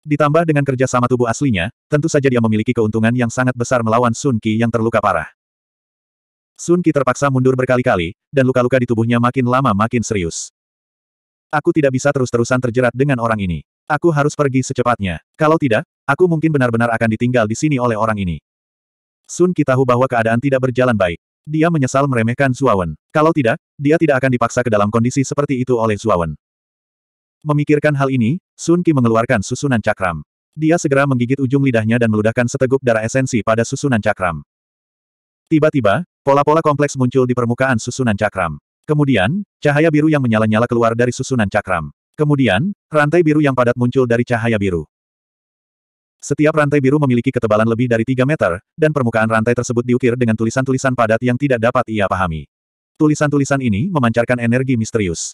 Ditambah dengan kerja sama tubuh aslinya, tentu saja dia memiliki keuntungan yang sangat besar melawan Sun Qi yang terluka parah. Sun Qi terpaksa mundur berkali-kali, dan luka-luka di tubuhnya makin lama makin serius. Aku tidak bisa terus-terusan terjerat dengan orang ini. Aku harus pergi secepatnya. Kalau tidak, aku mungkin benar-benar akan ditinggal di sini oleh orang ini. Sun Ki tahu bahwa keadaan tidak berjalan baik. Dia menyesal meremehkan Zuawan. Kalau tidak, dia tidak akan dipaksa ke dalam kondisi seperti itu oleh Zuawan. Memikirkan hal ini, Sun Ki mengeluarkan susunan cakram. Dia segera menggigit ujung lidahnya dan meludahkan seteguk darah esensi pada susunan cakram. Tiba-tiba, pola-pola kompleks muncul di permukaan susunan cakram. Kemudian, cahaya biru yang menyala-nyala keluar dari susunan cakram. Kemudian, rantai biru yang padat muncul dari cahaya biru. Setiap rantai biru memiliki ketebalan lebih dari 3 meter, dan permukaan rantai tersebut diukir dengan tulisan-tulisan padat yang tidak dapat ia pahami. Tulisan-tulisan ini memancarkan energi misterius.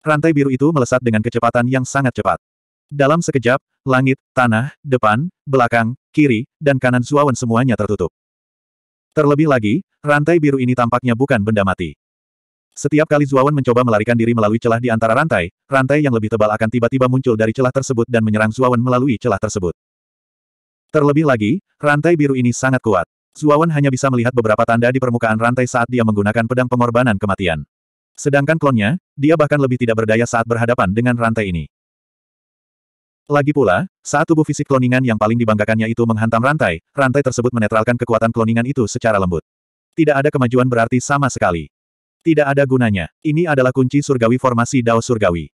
Rantai biru itu melesat dengan kecepatan yang sangat cepat. Dalam sekejap, langit, tanah, depan, belakang, kiri, dan kanan Zuawan semuanya tertutup. Terlebih lagi, rantai biru ini tampaknya bukan benda mati. Setiap kali Zuawan mencoba melarikan diri melalui celah di antara rantai, rantai yang lebih tebal akan tiba-tiba muncul dari celah tersebut dan menyerang Zuawan melalui celah tersebut. Terlebih lagi, rantai biru ini sangat kuat. Zuawan hanya bisa melihat beberapa tanda di permukaan rantai saat dia menggunakan pedang pengorbanan kematian. Sedangkan klonnya, dia bahkan lebih tidak berdaya saat berhadapan dengan rantai ini. Lagi pula, saat tubuh fisik kloningan yang paling dibanggakannya itu menghantam rantai, rantai tersebut menetralkan kekuatan kloningan itu secara lembut. Tidak ada kemajuan berarti sama sekali. Tidak ada gunanya. Ini adalah kunci surgawi formasi Dao surgawi.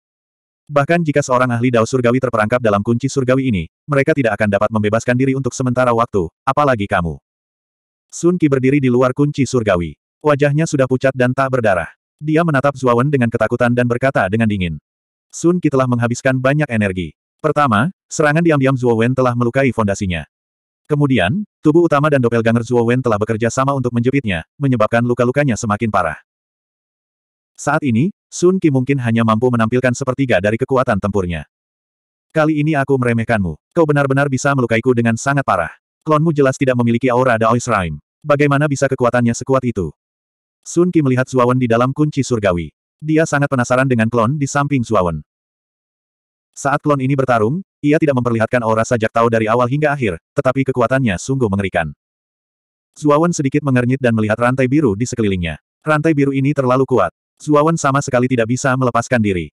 Bahkan jika seorang ahli Dao surgawi terperangkap dalam kunci surgawi ini, mereka tidak akan dapat membebaskan diri untuk sementara waktu, apalagi kamu. Sun Ki berdiri di luar kunci surgawi. Wajahnya sudah pucat dan tak berdarah. Dia menatap Zuawan dengan ketakutan dan berkata dengan dingin. Sun Ki telah menghabiskan banyak energi. Pertama, serangan diam-diam Zuawan telah melukai fondasinya. Kemudian, tubuh utama dan doppelganger Zuawan telah bekerja sama untuk menjepitnya, menyebabkan luka-lukanya semakin parah. Saat ini, Sun Ki mungkin hanya mampu menampilkan sepertiga dari kekuatan tempurnya. Kali ini aku meremehkanmu. Kau benar-benar bisa melukaiku dengan sangat parah. Klonmu jelas tidak memiliki aura Daois Rime. Bagaimana bisa kekuatannya sekuat itu? Sun Ki melihat Zuawan di dalam kunci surgawi. Dia sangat penasaran dengan klon di samping Zuawan. Saat klon ini bertarung, ia tidak memperlihatkan aura sajak tahu dari awal hingga akhir, tetapi kekuatannya sungguh mengerikan. Zuawan sedikit mengernyit dan melihat rantai biru di sekelilingnya. Rantai biru ini terlalu kuat. Zuawan sama sekali tidak bisa melepaskan diri.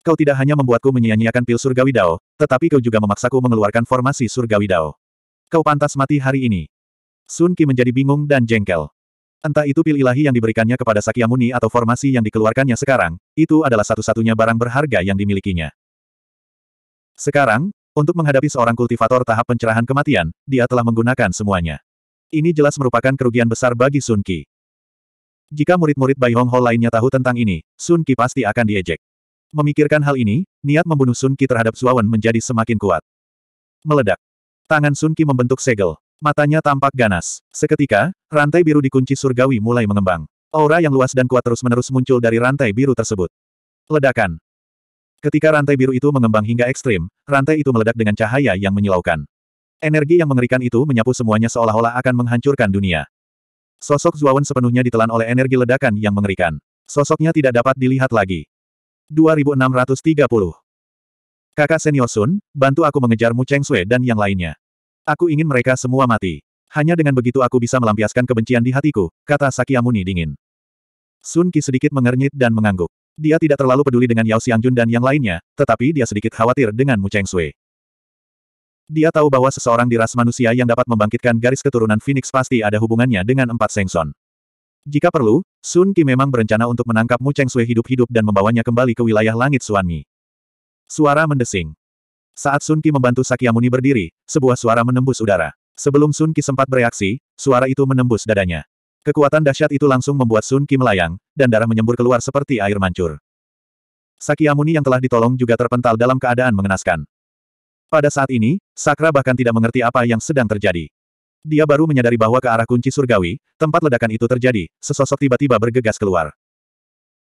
Kau tidak hanya membuatku menyia-nyiakan pil surgawi Dao, tetapi kau juga memaksaku mengeluarkan formasi surgawi Dao. Kau pantas mati hari ini. Sun Qi menjadi bingung dan jengkel. Entah itu pil ilahi yang diberikannya kepada Sakyamuni atau formasi yang dikeluarkannya sekarang, itu adalah satu-satunya barang berharga yang dimilikinya. Sekarang, untuk menghadapi seorang kultivator tahap pencerahan kematian, dia telah menggunakan semuanya. Ini jelas merupakan kerugian besar bagi Sun Qi. Jika murid-murid Bai Hong Ho lainnya tahu tentang ini, Sun Qi pasti akan diejek. Memikirkan hal ini, niat membunuh Sun Qi terhadap Suawan menjadi semakin kuat. Meledak. Tangan Sun Qi membentuk segel. Matanya tampak ganas. Seketika, rantai biru di kunci surgawi mulai mengembang. Aura yang luas dan kuat terus-menerus muncul dari rantai biru tersebut. Ledakan. Ketika rantai biru itu mengembang hingga ekstrim, rantai itu meledak dengan cahaya yang menyilaukan. Energi yang mengerikan itu menyapu semuanya seolah-olah akan menghancurkan dunia. Sosok Zuawan sepenuhnya ditelan oleh energi ledakan yang mengerikan. Sosoknya tidak dapat dilihat lagi. 2630. Kakak senior Sun, bantu aku mengejar Mu Cheng Sui dan yang lainnya. Aku ingin mereka semua mati. Hanya dengan begitu aku bisa melampiaskan kebencian di hatiku, kata Sakyamuni dingin. Sun Qi sedikit mengernyit dan mengangguk. Dia tidak terlalu peduli dengan Yao Xiangjun dan yang lainnya, tetapi dia sedikit khawatir dengan Mu Cheng Sui. Dia tahu bahwa seseorang di ras manusia yang dapat membangkitkan garis keturunan Phoenix pasti ada hubungannya dengan empat Sengson. Jika perlu, Sun Qi memang berencana untuk menangkap Mu Cheng Sui hidup-hidup dan membawanya kembali ke wilayah langit suami. Suara mendesing. Saat Sun Qi membantu Sakyamuni berdiri, sebuah suara menembus udara. Sebelum Sun Qi sempat bereaksi, suara itu menembus dadanya. Kekuatan dahsyat itu langsung membuat Sun Qi melayang, dan darah menyembur keluar seperti air mancur. Sakyamuni yang telah ditolong juga terpental dalam keadaan mengenaskan. Pada saat ini, Sakra bahkan tidak mengerti apa yang sedang terjadi. Dia baru menyadari bahwa ke arah kunci surgawi, tempat ledakan itu terjadi, sesosok tiba-tiba bergegas keluar.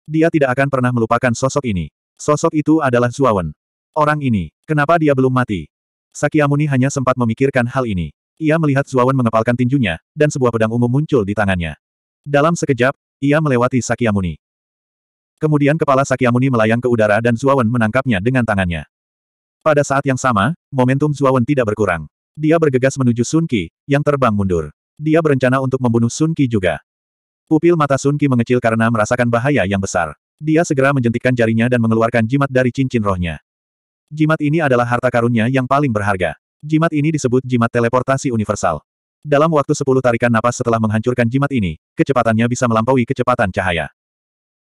Dia tidak akan pernah melupakan sosok ini. Sosok itu adalah Zuawan. Orang ini, kenapa dia belum mati? Sakyamuni hanya sempat memikirkan hal ini. Ia melihat Zuawan mengepalkan tinjunya, dan sebuah pedang ungu muncul di tangannya. Dalam sekejap, ia melewati Sakyamuni. Kemudian kepala Sakyamuni melayang ke udara dan Zuawan menangkapnya dengan tangannya. Pada saat yang sama, momentum Zuawan tidak berkurang. Dia bergegas menuju Sun Qi, yang terbang mundur. Dia berencana untuk membunuh Sun Qi juga. Pupil mata Sun Qi mengecil karena merasakan bahaya yang besar. Dia segera menjentikkan jarinya dan mengeluarkan jimat dari cincin rohnya. Jimat ini adalah harta karunnya yang paling berharga. Jimat ini disebut jimat teleportasi universal. Dalam waktu sepuluh tarikan napas setelah menghancurkan jimat ini, kecepatannya bisa melampaui kecepatan cahaya.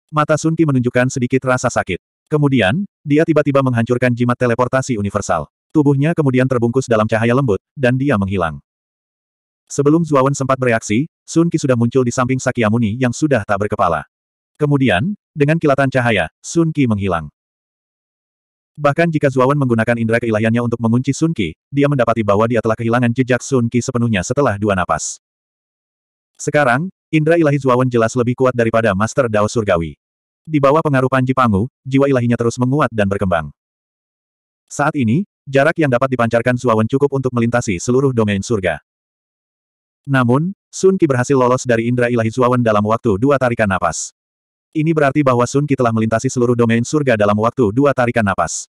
Mata Sun Sunki menunjukkan sedikit rasa sakit. Kemudian, dia tiba-tiba menghancurkan jimat teleportasi universal. Tubuhnya kemudian terbungkus dalam cahaya lembut, dan dia menghilang. Sebelum Zuawan sempat bereaksi, Sun Qi sudah muncul di samping Sakyamuni yang sudah tak berkepala. Kemudian, dengan kilatan cahaya, Sun Qi menghilang. Bahkan jika Zuawan menggunakan indera keilahiannya untuk mengunci Sun Qi, dia mendapati bahwa dia telah kehilangan jejak Sun Qi sepenuhnya setelah dua napas. Sekarang, indera ilahi Zuawan jelas lebih kuat daripada Master Dao Surgawi. Di bawah pengaruh Panji Pangu, jiwa ilahinya terus menguat dan berkembang. Saat ini, jarak yang dapat dipancarkan Zuawan cukup untuk melintasi seluruh domain surga. Namun, Sun Qi berhasil lolos dari indera ilahi Zuawan dalam waktu dua tarikan napas. Ini berarti bahwa Sun Qi telah melintasi seluruh domain surga dalam waktu dua tarikan napas.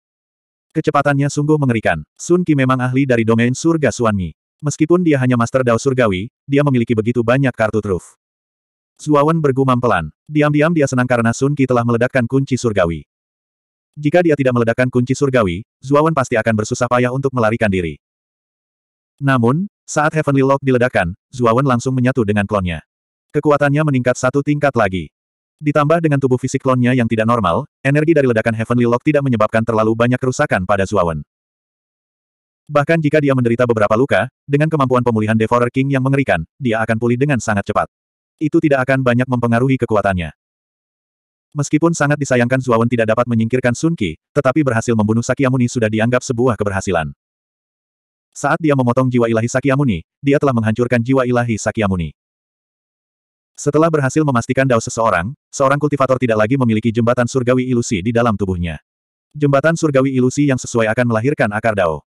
Kecepatannya sungguh mengerikan. Sun Qi memang ahli dari domain surga suami, Meskipun dia hanya Master Dao Surgawi, dia memiliki begitu banyak kartu truf. Suawan bergumam pelan. Diam-diam dia senang karena Sun Qi telah meledakkan kunci surgawi. Jika dia tidak meledakkan kunci surgawi, Zuawan pasti akan bersusah payah untuk melarikan diri. Namun, saat Heavenly Lock diledakkan, Zuawan langsung menyatu dengan klonnya. Kekuatannya meningkat satu tingkat lagi. Ditambah dengan tubuh fisik klonnya yang tidak normal, energi dari ledakan Heavenly Lock tidak menyebabkan terlalu banyak kerusakan pada Zuawan. Bahkan jika dia menderita beberapa luka, dengan kemampuan pemulihan Devourer King yang mengerikan, dia akan pulih dengan sangat cepat. Itu tidak akan banyak mempengaruhi kekuatannya. Meskipun sangat disayangkan Zuawan tidak dapat menyingkirkan Sun Qi, tetapi berhasil membunuh Sakyamuni sudah dianggap sebuah keberhasilan. Saat dia memotong jiwa ilahi Sakyamuni, dia telah menghancurkan jiwa ilahi Sakyamuni. Setelah berhasil memastikan dao seseorang, seorang kultivator tidak lagi memiliki jembatan surgawi ilusi di dalam tubuhnya. Jembatan surgawi ilusi yang sesuai akan melahirkan akar dao.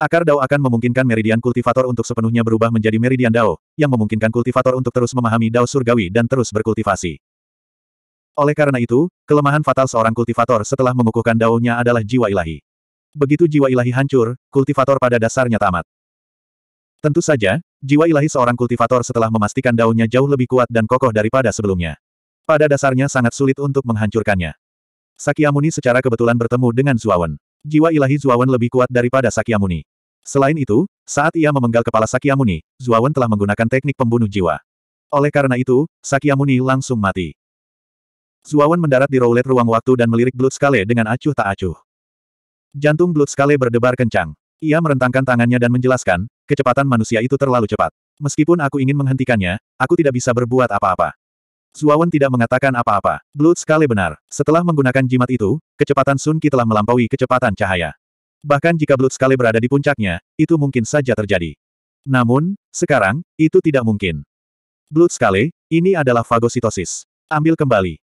Akar Dao akan memungkinkan meridian kultivator untuk sepenuhnya berubah menjadi meridian Dao, yang memungkinkan kultivator untuk terus memahami Dao surgawi dan terus berkultivasi. Oleh karena itu, kelemahan fatal seorang kultivator setelah mengukuhkan Dao-nya adalah jiwa ilahi. Begitu jiwa ilahi hancur, kultivator pada dasarnya tamat. Tentu saja, jiwa ilahi seorang kultivator setelah memastikan daunnya jauh lebih kuat dan kokoh daripada sebelumnya. Pada dasarnya sangat sulit untuk menghancurkannya. Sakyamuni secara kebetulan bertemu dengan Zuawan. Jiwa ilahi Zuawan lebih kuat daripada Sakyamuni. Selain itu, saat ia memenggal kepala Sakyamuni, Zuawan telah menggunakan teknik pembunuh jiwa. Oleh karena itu, Sakyamuni langsung mati. Zuawan mendarat di roulette ruang waktu dan melirik Blood Skale dengan acuh tak acuh. Jantung Blood Skale berdebar kencang. Ia merentangkan tangannya dan menjelaskan, kecepatan manusia itu terlalu cepat. Meskipun aku ingin menghentikannya, aku tidak bisa berbuat apa-apa. Zuawan tidak mengatakan apa-apa. Blood Skale benar. Setelah menggunakan jimat itu, kecepatan Sunki telah melampaui kecepatan cahaya. Bahkan jika Blood Scale berada di puncaknya, itu mungkin saja terjadi. Namun, sekarang, itu tidak mungkin. Blood Scale, ini adalah fagositosis. Ambil kembali.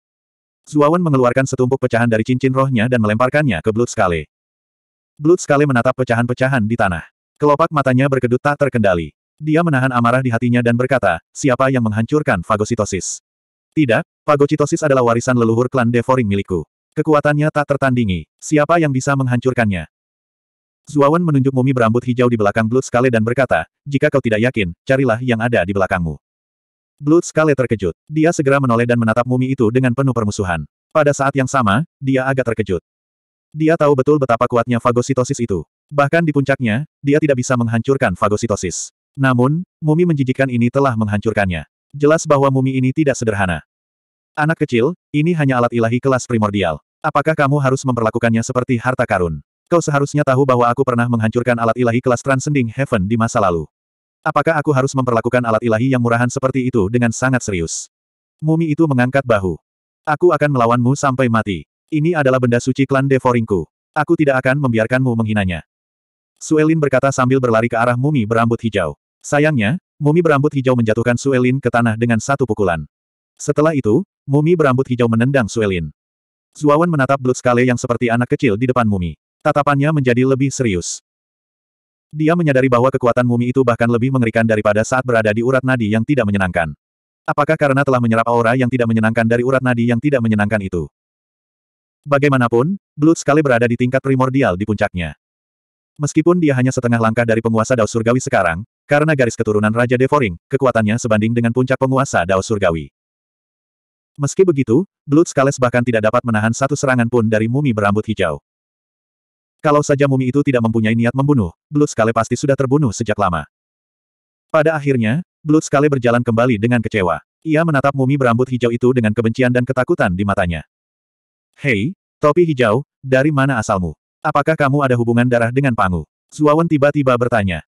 Zuawan mengeluarkan setumpuk pecahan dari cincin rohnya dan melemparkannya ke Blood Scale. Blood Scale menatap pecahan-pecahan di tanah. Kelopak matanya berkedut tak terkendali. Dia menahan amarah di hatinya dan berkata, siapa yang menghancurkan fagositosis? Tidak, fagositosis adalah warisan leluhur klan Devoring milikku. Kekuatannya tak tertandingi. Siapa yang bisa menghancurkannya? Zuawan menunjuk mumi berambut hijau di belakang Blood Scale dan berkata, jika kau tidak yakin, carilah yang ada di belakangmu. Blood Scale terkejut. Dia segera menoleh dan menatap mumi itu dengan penuh permusuhan. Pada saat yang sama, dia agak terkejut. Dia tahu betul betapa kuatnya fagositosis itu. Bahkan di puncaknya, dia tidak bisa menghancurkan fagositosis. Namun, mumi menjijikan ini telah menghancurkannya. Jelas bahwa mumi ini tidak sederhana. Anak kecil, ini hanya alat ilahi kelas primordial. Apakah kamu harus memperlakukannya seperti harta karun? Kau seharusnya tahu bahwa aku pernah menghancurkan alat ilahi kelas Transcending Heaven di masa lalu. Apakah aku harus memperlakukan alat ilahi yang murahan seperti itu dengan sangat serius? Mumi itu mengangkat bahu. Aku akan melawanmu sampai mati. Ini adalah benda suci klan Devoringku. Aku tidak akan membiarkanmu menghinanya. Suelin berkata sambil berlari ke arah mumi berambut hijau. Sayangnya, mumi berambut hijau menjatuhkan Suelin ke tanah dengan satu pukulan. Setelah itu, mumi berambut hijau menendang Suelin. Zuawan menatap Blood Skale yang seperti anak kecil di depan mumi. Tatapannya menjadi lebih serius. Dia menyadari bahwa kekuatan mumi itu bahkan lebih mengerikan daripada saat berada di urat nadi yang tidak menyenangkan. Apakah karena telah menyerap aura yang tidak menyenangkan dari urat nadi yang tidak menyenangkan itu? Bagaimanapun, Blood sekali berada di tingkat primordial di puncaknya. Meskipun dia hanya setengah langkah dari penguasa Dao Surgawi sekarang, karena garis keturunan Raja Devoring, kekuatannya sebanding dengan puncak penguasa Dao Surgawi. Meski begitu, Blood Scales bahkan tidak dapat menahan satu serangan pun dari mumi berambut hijau. Kalau saja mumi itu tidak mempunyai niat membunuh, Blood Skale pasti sudah terbunuh sejak lama. Pada akhirnya, Blood Skale berjalan kembali dengan kecewa. Ia menatap mumi berambut hijau itu dengan kebencian dan ketakutan di matanya. Hei, topi hijau, dari mana asalmu? Apakah kamu ada hubungan darah dengan Pangu? Zuawan tiba-tiba bertanya.